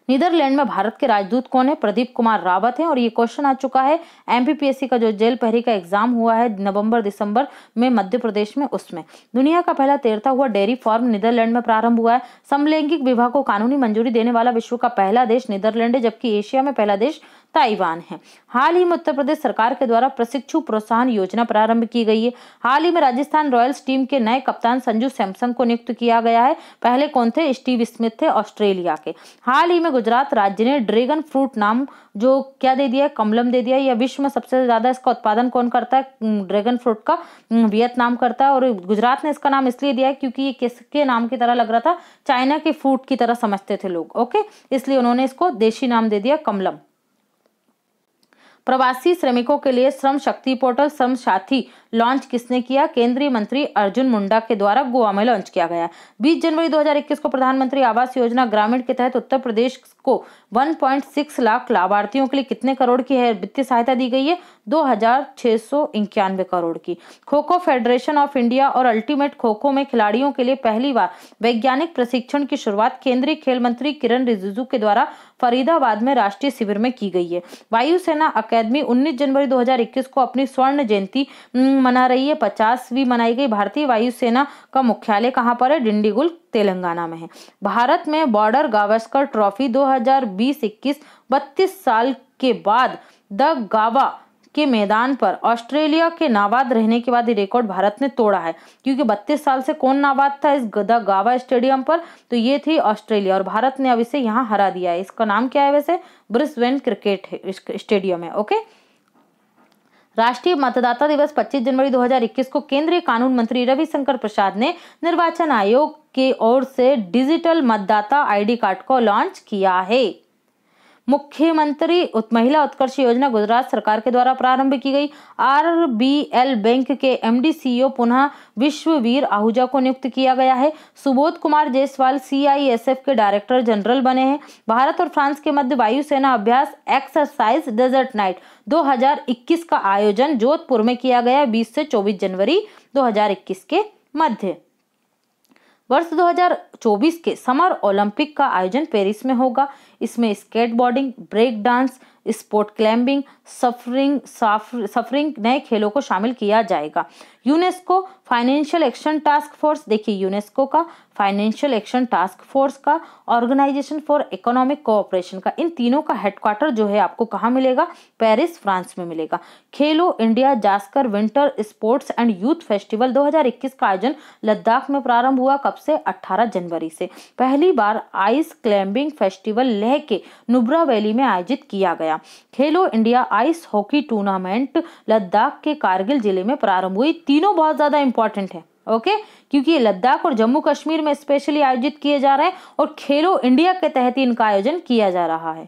नीदरलैंड में भारत के राजदूत कौन है प्रदीप कुमार रावत हैं और ये क्वेश्चन आ चुका है एमपीपीएससी का जो जेल पहरी का एग्जाम हुआ है नवंबर दिसंबर में मध्य प्रदेश में उसमें दुनिया का पहला तैरता हुआ डेयरी फार्म नीदरलैंड में प्रारंभ हुआ है समलैंगिक विवाह को कानूनी मंजूरी देने वाला विश्व का पहला देश नीदरलैंड है जबकि एशिया में पहला देश ताइवान है हाल ही में उत्तर प्रदेश सरकार के द्वारा प्रशिक्षु प्रोत्साहन योजना प्रारंभ की गई है हाल ही में राजस्थान रॉयल्स टीम के नए कप्तान संजू सैमसंग को नियुक्त किया गया है पहले कौन थे स्टीव स्मिथ थे ऑस्ट्रेलिया के हाल ही में गुजरात राज्य ने ड्रैगन फ्रूट नाम जो क्या दे दिया है कमलम दे दिया है या विश्व में सबसे ज्यादा इसका उत्पादन कौन करता है ड्रैगन फ्रूट का वियतनाम करता है और गुजरात ने इसका नाम इसलिए दिया है क्योंकि ये किसके नाम की तरह लग रहा था चाइना के फ्रूट की तरह समझते थे लोग ओके इसलिए उन्होंने इसको देशी नाम दे दिया कमलम प्रवासी श्रमिकों के लिए श्रम शक्ति पोर्टल श्रम साथी लॉन्च किसने किया केंद्रीय मंत्री अर्जुन मुंडा के द्वारा गोवा में लॉन्च किया गया 20 जनवरी 2021 को प्रधानमंत्री आवास योजना ग्रामीण के तहत उत्तर प्रदेश को 1.6 लाख लाभार्थियों के लिए कितने करोड़ की है वित्तीय सहायता दी गई है दो करोड़ की kho kho federation of India और अल्टीमेट खो खो में खिलाड़ियों के लिए पहली बार वैज्ञानिक प्रशिक्षण की शुरुआत केंद्रीय खेल मंत्री किरण रिजिजू के द्वारा फरीदाबाद में राष्ट्रीय शिविर में की गई है वायुसेना अकादमी 19 जनवरी 2021 को अपनी स्वर्ण जयंती मना रही है पचासवीं मनाई गई भारतीय वायुसेना का मुख्यालय कहाँ पर है डिंडीगुल तेलंगाना में है भारत में बॉर्डर गावस्कर ट्रॉफी दो हजार बत्तीस साल के बाद द गावा के मैदान पर ऑस्ट्रेलिया के नाबाद रहने के बाद ये रिकॉर्ड भारत ने तोड़ा है क्योंकि बत्तीस साल से कौन नाबाद था इस गदा गावा स्टेडियम पर तो ये थी ऑस्ट्रेलिया और भारत ने अब इसे यहाँ हरा दिया है इसका नाम क्या है वैसे ब्रिस्वेन क्रिकेट स्टेडियम है ओके राष्ट्रीय मतदाता दिवस 25 जनवरी 2021 को केंद्रीय कानून मंत्री रविशंकर प्रसाद ने निर्वाचन आयोग की ओर से डिजिटल मतदाता आईडी कार्ड को लॉन्च किया है मुख्यमंत्री महिला उत्कर्ष योजना गुजरात सरकार के द्वारा प्रारंभ की गई आरबीएल बैंक के एमडी सीईओ पुनः विश्ववीर आहूजा को नियुक्त किया गया है सुबोध कुमार जयसवाल सीआईएसएफ के डायरेक्टर जनरल बने हैं भारत और फ्रांस के मध्य वायुसेना अभ्यास एक्सरसाइज डेजर्ट नाइट 2021 का आयोजन जोधपुर में किया गया बीस से चौबीस जनवरी दो के मध्य वर्ष 2024 के समर ओलंपिक का आयोजन पेरिस में होगा इसमें skateboarding break dance sport climbing surfing surfing नए खेलों को शामिल किया जाएगा UNESCO financial action task force देखिए यूनेस्को का फाइनेंशियल एक्शन टास्क फोर्स का ऑर्गेनाइजेशन फॉर इकोनॉमिक कोऑपरेशन का इन तीनों का हेडक्वार्टर जो है आपको कहाँ मिलेगा पेरिस फ्रांस में मिलेगा Khelo India Zanskar winter sports and youth festival 2021 का आयोजन लद्दाख में प्रारंभ हुआ कब से 18 जनवरी से पहली बार आइस क्लाइंबिंग फेस्टिवल लेह के नुब्रा वैली में आयोजित किया गया Khelo India ice hockey tournament Ladakh के कारगिल जिले में प्रारंभ हुई तीनों बहुत ज़्यादा इंपॉर्टेंट है ओके क्योंकि लद्दाख और जम्मू कश्मीर में स्पेशली आयोजित किए जा रहे हैं और खेलो इंडिया के तहत इनका आयोजन किया जा रहा है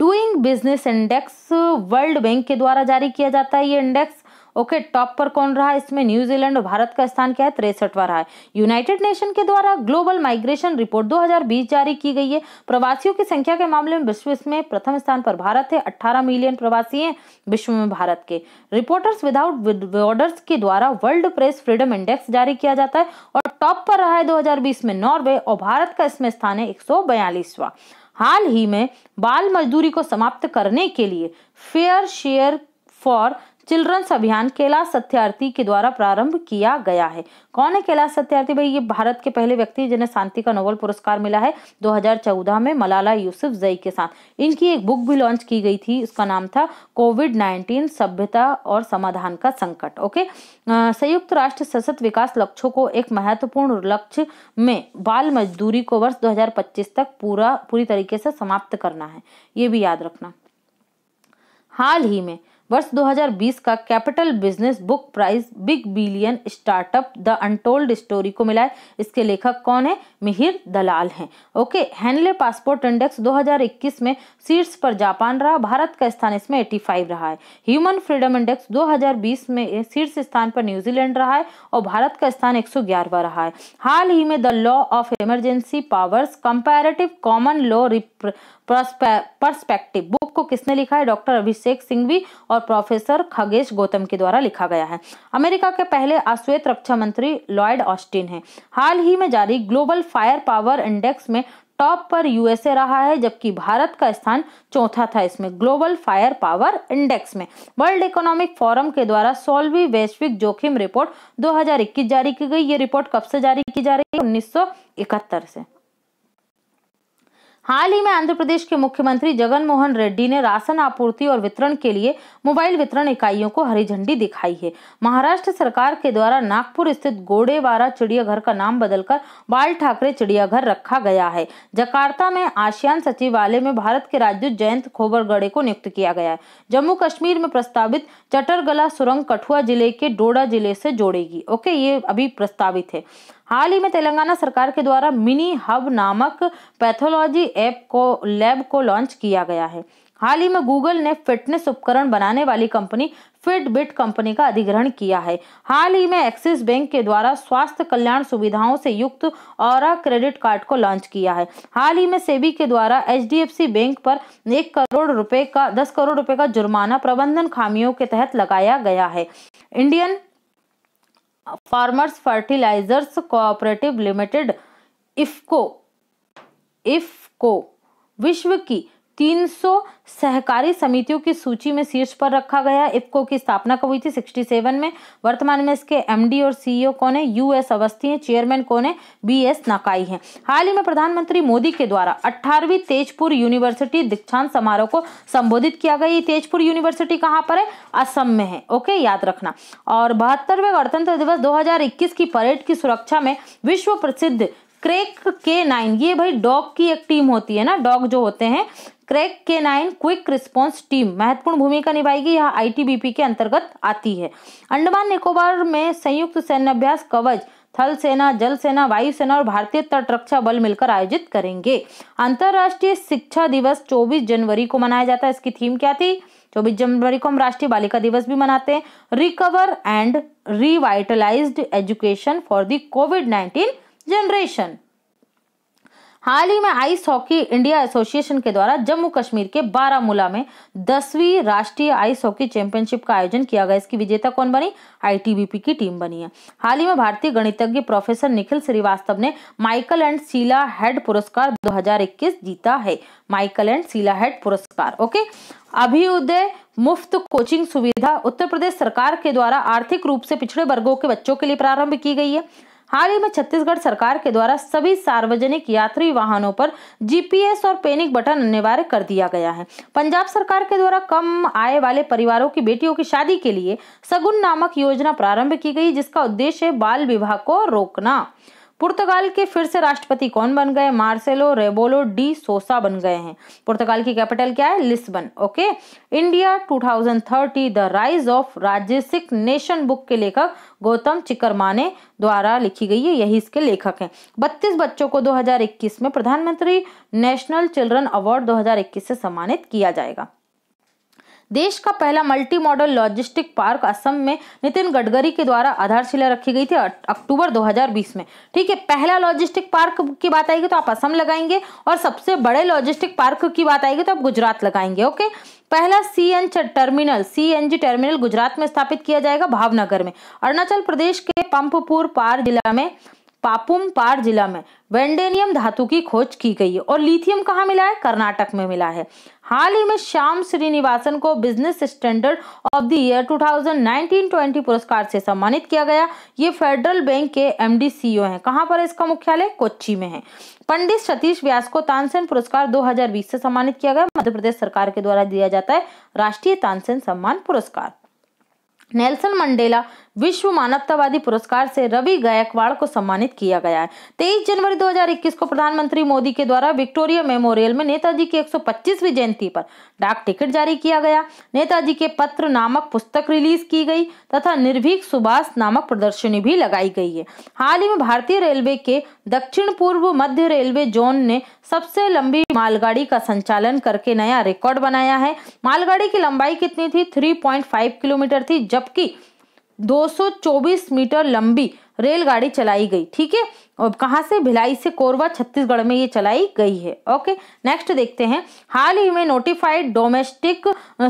doing business index World Bank के द्वारा जारी किया जाता है ये इंडेक्स ओके टॉप पर कौन रहा इसमें न्यूजीलैंड और भारत का स्थान क्या है तिरसठवा रहा है यूनाइटेड नेशन के द्वारा ग्लोबल माइग्रेशन रिपोर्ट 2020 जारी की गई है प्रवासियों की संख्या के मामले में विश्व में प्रथम स्थान पर भारत है 18 मिलियन प्रवासी है विश्व में भारत के रिपोर्टर्स विदाउट बॉर्डर्स के द्वारा वर्ल्ड प्रेस फ्रीडम इंडेक्स जारी किया जाता है और टॉप पर रहा है 2020 में नॉर्वे और भारत का इसमें स्थान है एक हाल ही में बाल मजदूरी को समाप्त करने के लिए फेयर शेयर फॉर चिल्ड्रंस अभियान कैलाश सत्यार्थी के द्वारा प्रारंभ किया गया है कौन है कैलाश सत्यार्थी भाई ये भारत के पहले व्यक्ति जिन्हें शांति का नोबल पुरस्कार मिला है 2014 में मलाला यूसुफ जई के साथ इनकी एक बुक भी लॉन्च की गई थी उसका नाम था कोविड नाइन्टीन सभ्यता और समाधान का संकट ओके संयुक्त राष्ट्र सशक्त विकास लक्ष्यों को एक महत्वपूर्ण लक्ष्य में बाल मजदूरी को वर्ष 2025 तक पूरा पूरी तरीके से समाप्त करना है ये भी याद रखना हाल ही में वर्ष 2020 का capital business book prize big billion startup the untold story को मिला है इसके लेखक कौन है मिहिर दलाल हैं ओके हैनले पासपोर्ट इंडेक्स 2021 में शीर्ष पर जापान रहा भारत का स्थान इसमें 85 रहा है ह्यूमन फ्रीडम इंडेक्स 2020 में शीर्ष स्थान पर न्यूजीलैंड रहा है और भारत का स्थान एक रहा है हाल ही में the law of emergency powers comparative common law perspective book को किसने लिखा है डॉक्टर अभिषेक सिंघवी और और प्रोफेसर खगेश गौतम के द्वारा लिखा गया है अमेरिका के पहले अश्वेत रक्षा मंत्री लॉयड ऑस्टिन हैं हाल ही में जारी ग्लोबल फायर पावर इंडेक्स में टॉप पर यूएसए रहा है जबकि भारत का स्थान चौथा था इसमें ग्लोबल फायर पावर इंडेक्स में वर्ल्ड इकोनॉमिक फोरम के द्वारा सोलवी वैश्विक जोखिम रिपोर्ट 2021 जारी की गई ये रिपोर्ट कब से जारी की जा रही है 1971 से हाल ही में आंध्र प्रदेश के मुख्यमंत्री जगन मोहन रेड्डी ने राशन आपूर्ति और वितरण के लिए मोबाइल वितरण इकाइयों को हरी झंडी दिखाई है महाराष्ट्र सरकार के द्वारा नागपुर स्थित गोडेवारा चिड़ियाघर का नाम बदलकर बाल ठाकरे चिड़ियाघर रखा गया है जकार्ता में आसियान सचिवालय में भारत के राजदूत जयंत खोबरगड़े को नियुक्त किया गया है जम्मू कश्मीर में प्रस्तावित चटरगला सुरंग कठुआ जिले के डोडा जिले से जोड़ेगी ओके ये अभी प्रस्तावित है हाल ही में तेलंगाना सरकार के द्वारा मिनी हब नामक पैथोलॉजी ऐप को लैब को लॉन्च किया गया है हाल ही में गूगल ने फिटनेस उपकरण बनाने वाली कंपनी फिटबिट कंपनी का अधिग्रहण किया है हाल ही में एक्सिस बैंक के द्वारा स्वास्थ्य कल्याण सुविधाओं से युक्त और क्रेडिट कार्ड को लॉन्च किया है हाल ही में सेबी के द्वारा एच बैंक पर एक करोड़ रुपए का दस करोड़ रुपए का जुर्माना प्रबंधन खामियों के तहत लगाया गया है Indian farmers fertilisers cooperative limited IFFCO IFFCO विश्व की 300 सहकारी समितियों की सूची में शीर्ष पर रखा गया इफ्को की स्थापना कब हुई थी 67 में वर्तमान में इसके एमडी और सीईओ कौन है यूएस अवस्थी हैं चेयरमैन कौन है बी एस नाकाई हैं हाल ही में प्रधानमंत्री मोदी के द्वारा 18वीं तेजपुर यूनिवर्सिटी दीक्षांत समारोह को संबोधित किया गया ये तेजपुर यूनिवर्सिटी कहाँ पर है असम में है ओके याद रखना और बहत्तरवें गणतंत्र दिवस दो की परेड की सुरक्षा में विश्व प्रसिद्ध क्रेक के नाइन ये भाई डॉग की एक टीम होती है ना डॉग जो होते हैं क्रेक के नाइन क्विक रिस्पांस टीम महत्वपूर्ण भूमिका निभाएगी यह आईटीबीपी के अंतर्गत आती है अंडमान निकोबार में संयुक्त अभ्यास कवच थल सेना जल सेना वायुसेना और भारतीय तटरक्षा बल मिलकर आयोजित करेंगे अंतर्राष्ट्रीय शिक्षा दिवस 24 जनवरी को मनाया जाता है इसकी थीम क्या थी 24 जनवरी को हम राष्ट्रीय बालिका दिवस भी मनाते हैं recover and revitalised education for the COVID nineteen generation हाल ही में आइस हॉकी इंडिया एसोसिएशन के द्वारा जम्मू कश्मीर के बारामूला में दसवीं राष्ट्रीय आइस हॉकी चैंपियनशिप का आयोजन किया गया इसकी विजेता कौन बनी आईटीबीपी की टीम बनी है हाल ही में भारतीय गणितज्ञ प्रोफेसर निखिल श्रीवास्तव ने माइकल एंड सीला हेड पुरस्कार 2021 जीता है माइकल एंड सीला हेड पुरस्कार ओके अभियुदय मुफ्त कोचिंग सुविधा उत्तर प्रदेश सरकार के द्वारा आर्थिक रूप से पिछड़े वर्गों के बच्चों के लिए प्रारंभ की गई है हाल ही में छत्तीसगढ़ सरकार के द्वारा सभी सार्वजनिक यात्री वाहनों पर जीपीएस और पैनिक बटन अनिवार्य कर दिया गया है पंजाब सरकार के द्वारा कम आय वाले परिवारों की बेटियों की शादी के लिए सगुन नामक योजना प्रारंभ की गई जिसका उद्देश्य बाल विवाह को रोकना पुर्तगाल के फिर से राष्ट्रपति कौन बन गए मार्सेलो रेबोलो डी सोसा बन गए हैं पुर्तगाल की कैपिटल क्या है Lisbon okay India 2030 the rise of Rajasik nation book के लेखक गौतम चिकरमाने द्वारा लिखी गई है यही इसके लेखक हैं 32 बच्चों को 2021 में प्रधानमंत्री नेशनल चिल्ड्रन अवार्ड 2021 से सम्मानित किया जाएगा देश का पहला multi modal logistic park Assam में नितिन गडकरी के द्वारा आधारशिला रखी गई थी अक्टूबर 2020 में ठीक है पहला लॉजिस्टिक पार्क की बात आएगी तो आप असम लगाएंगे और सबसे बड़े लॉजिस्टिक पार्क की बात आएगी तो आप गुजरात लगाएंगे ओके पहला C N terminal C N G terminal Gujarat में स्थापित किया जाएगा भावनगर में अरुणाचल प्रदेश के पंपपुर पार जिला में पापुम पार जिला में वेंडेनियम धातु की खोज की गई है और लिथियम कहाँ मिला है कर्नाटक में मिला है हाल ही में श्याम श्रीनिवासन को Business Standard of the year 2019-20 पुरस्कार से सम्मानित किया गया ये फेडरल बैंक के एमडी सीईओ हैं कहाँ पर इसका मुख्यालय कोच्ची में है पंडित सतीश व्यास को तानसेन पुरस्कार 2020 से सम्मानित किया गया मध्य प्रदेश सरकार के द्वारा दिया जाता है राष्ट्रीय तानसेन सम्मान पुरस्कार नेल्सन मंडेला विश्व मानवतावादी पुरस्कार से रवि गायकवाड़ को सम्मानित किया गया है तेईस जनवरी 2021 को प्रधानमंत्री मोदी के द्वारा विक्टोरिया मेमोरियल में नेताजी की 125वीं जयंती पर डाक टिकट जारी किया गया नेताजी के पत्र नामक पुस्तक रिलीज की गई तथा निर्भीक सुभाष नामक प्रदर्शनी भी लगाई गई है हाल ही में भारतीय रेलवे के दक्षिण पूर्व मध्य रेलवे जोन ने सबसे लंबी मालगाड़ी का संचालन करके नया रिकॉर्ड बनाया है मालगाड़ी की लंबाई कितनी थी थ्री किलोमीटर थी जबकि 224 मीटर लंबी रेलगाड़ी चलाई गई ठीक है और कहाँ से भिलाई से कोरबा छत्तीसगढ़ में ये चलाई गई है ओके नेक्स्ट देखते हैं हाल ही में notified domestic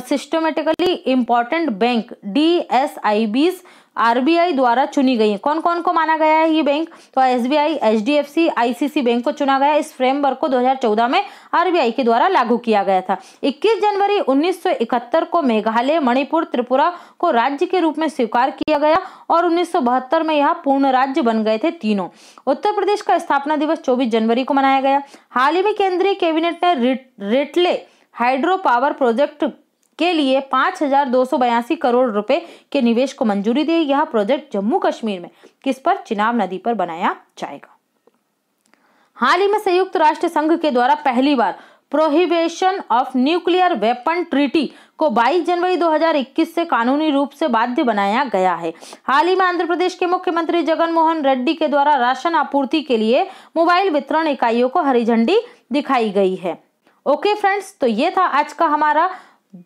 systematically important bank D S I Bs RBI द्वारा चुनी गई है कौन कौन को माना गया है ये बैंक तो एसबीआई एचडीएफसी आईसीसी बैंक को चुना गया इस फ्रेमवर्क को 2014 में आरबीआई के द्वारा लागू किया गया था 21 जनवरी 1971 को मेघालय मणिपुर त्रिपुरा को राज्य के रूप में स्वीकार किया गया और उन्नीस में यह पूर्ण राज्य बन गए थे तीनों उत्तर प्रदेश का स्थापना दिवस चौबीस जनवरी को मनाया गया हाल ही में केंद्रीय कैबिनेट ने रेटले हाइड्रो पावर प्रोजेक्ट के लिए पाँच हजार दो सौ बयासी करोड़ रुपए के निवेश को मंजूरी दी यह प्रोजेक्ट जम्मू कश्मीर में किस पर चिनाब नदी पर बनाया जाएगा हाल ही में संयुक्त राष्ट्र संघ के द्वारा पहली बार prohibition of nuclear weapon treaty को 22 जनवरी 2021 से कानूनी रूप से बाध्य बनाया गया है हाल ही में आंध्र प्रदेश के मुख्यमंत्री जगन मोहन रेड्डी के द्वारा राशन आपूर्ति के लिए मोबाइल वितरण इकाइयों को हरी झंडी दिखाई गई है ओके फ्रेंड्स तो ये था आज का हमारा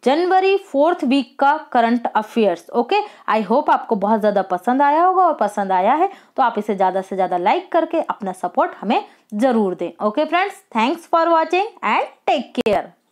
जनवरी फोर्थ वीक का current affairs okay I hope आपको बहुत ज़्यादा पसंद आया होगा और पसंद आया है तो आप इसे ज़्यादा से ज़्यादा लाइक करके अपना सपोर्ट हमें ज़रूर दें okay friends thanks for watching and take care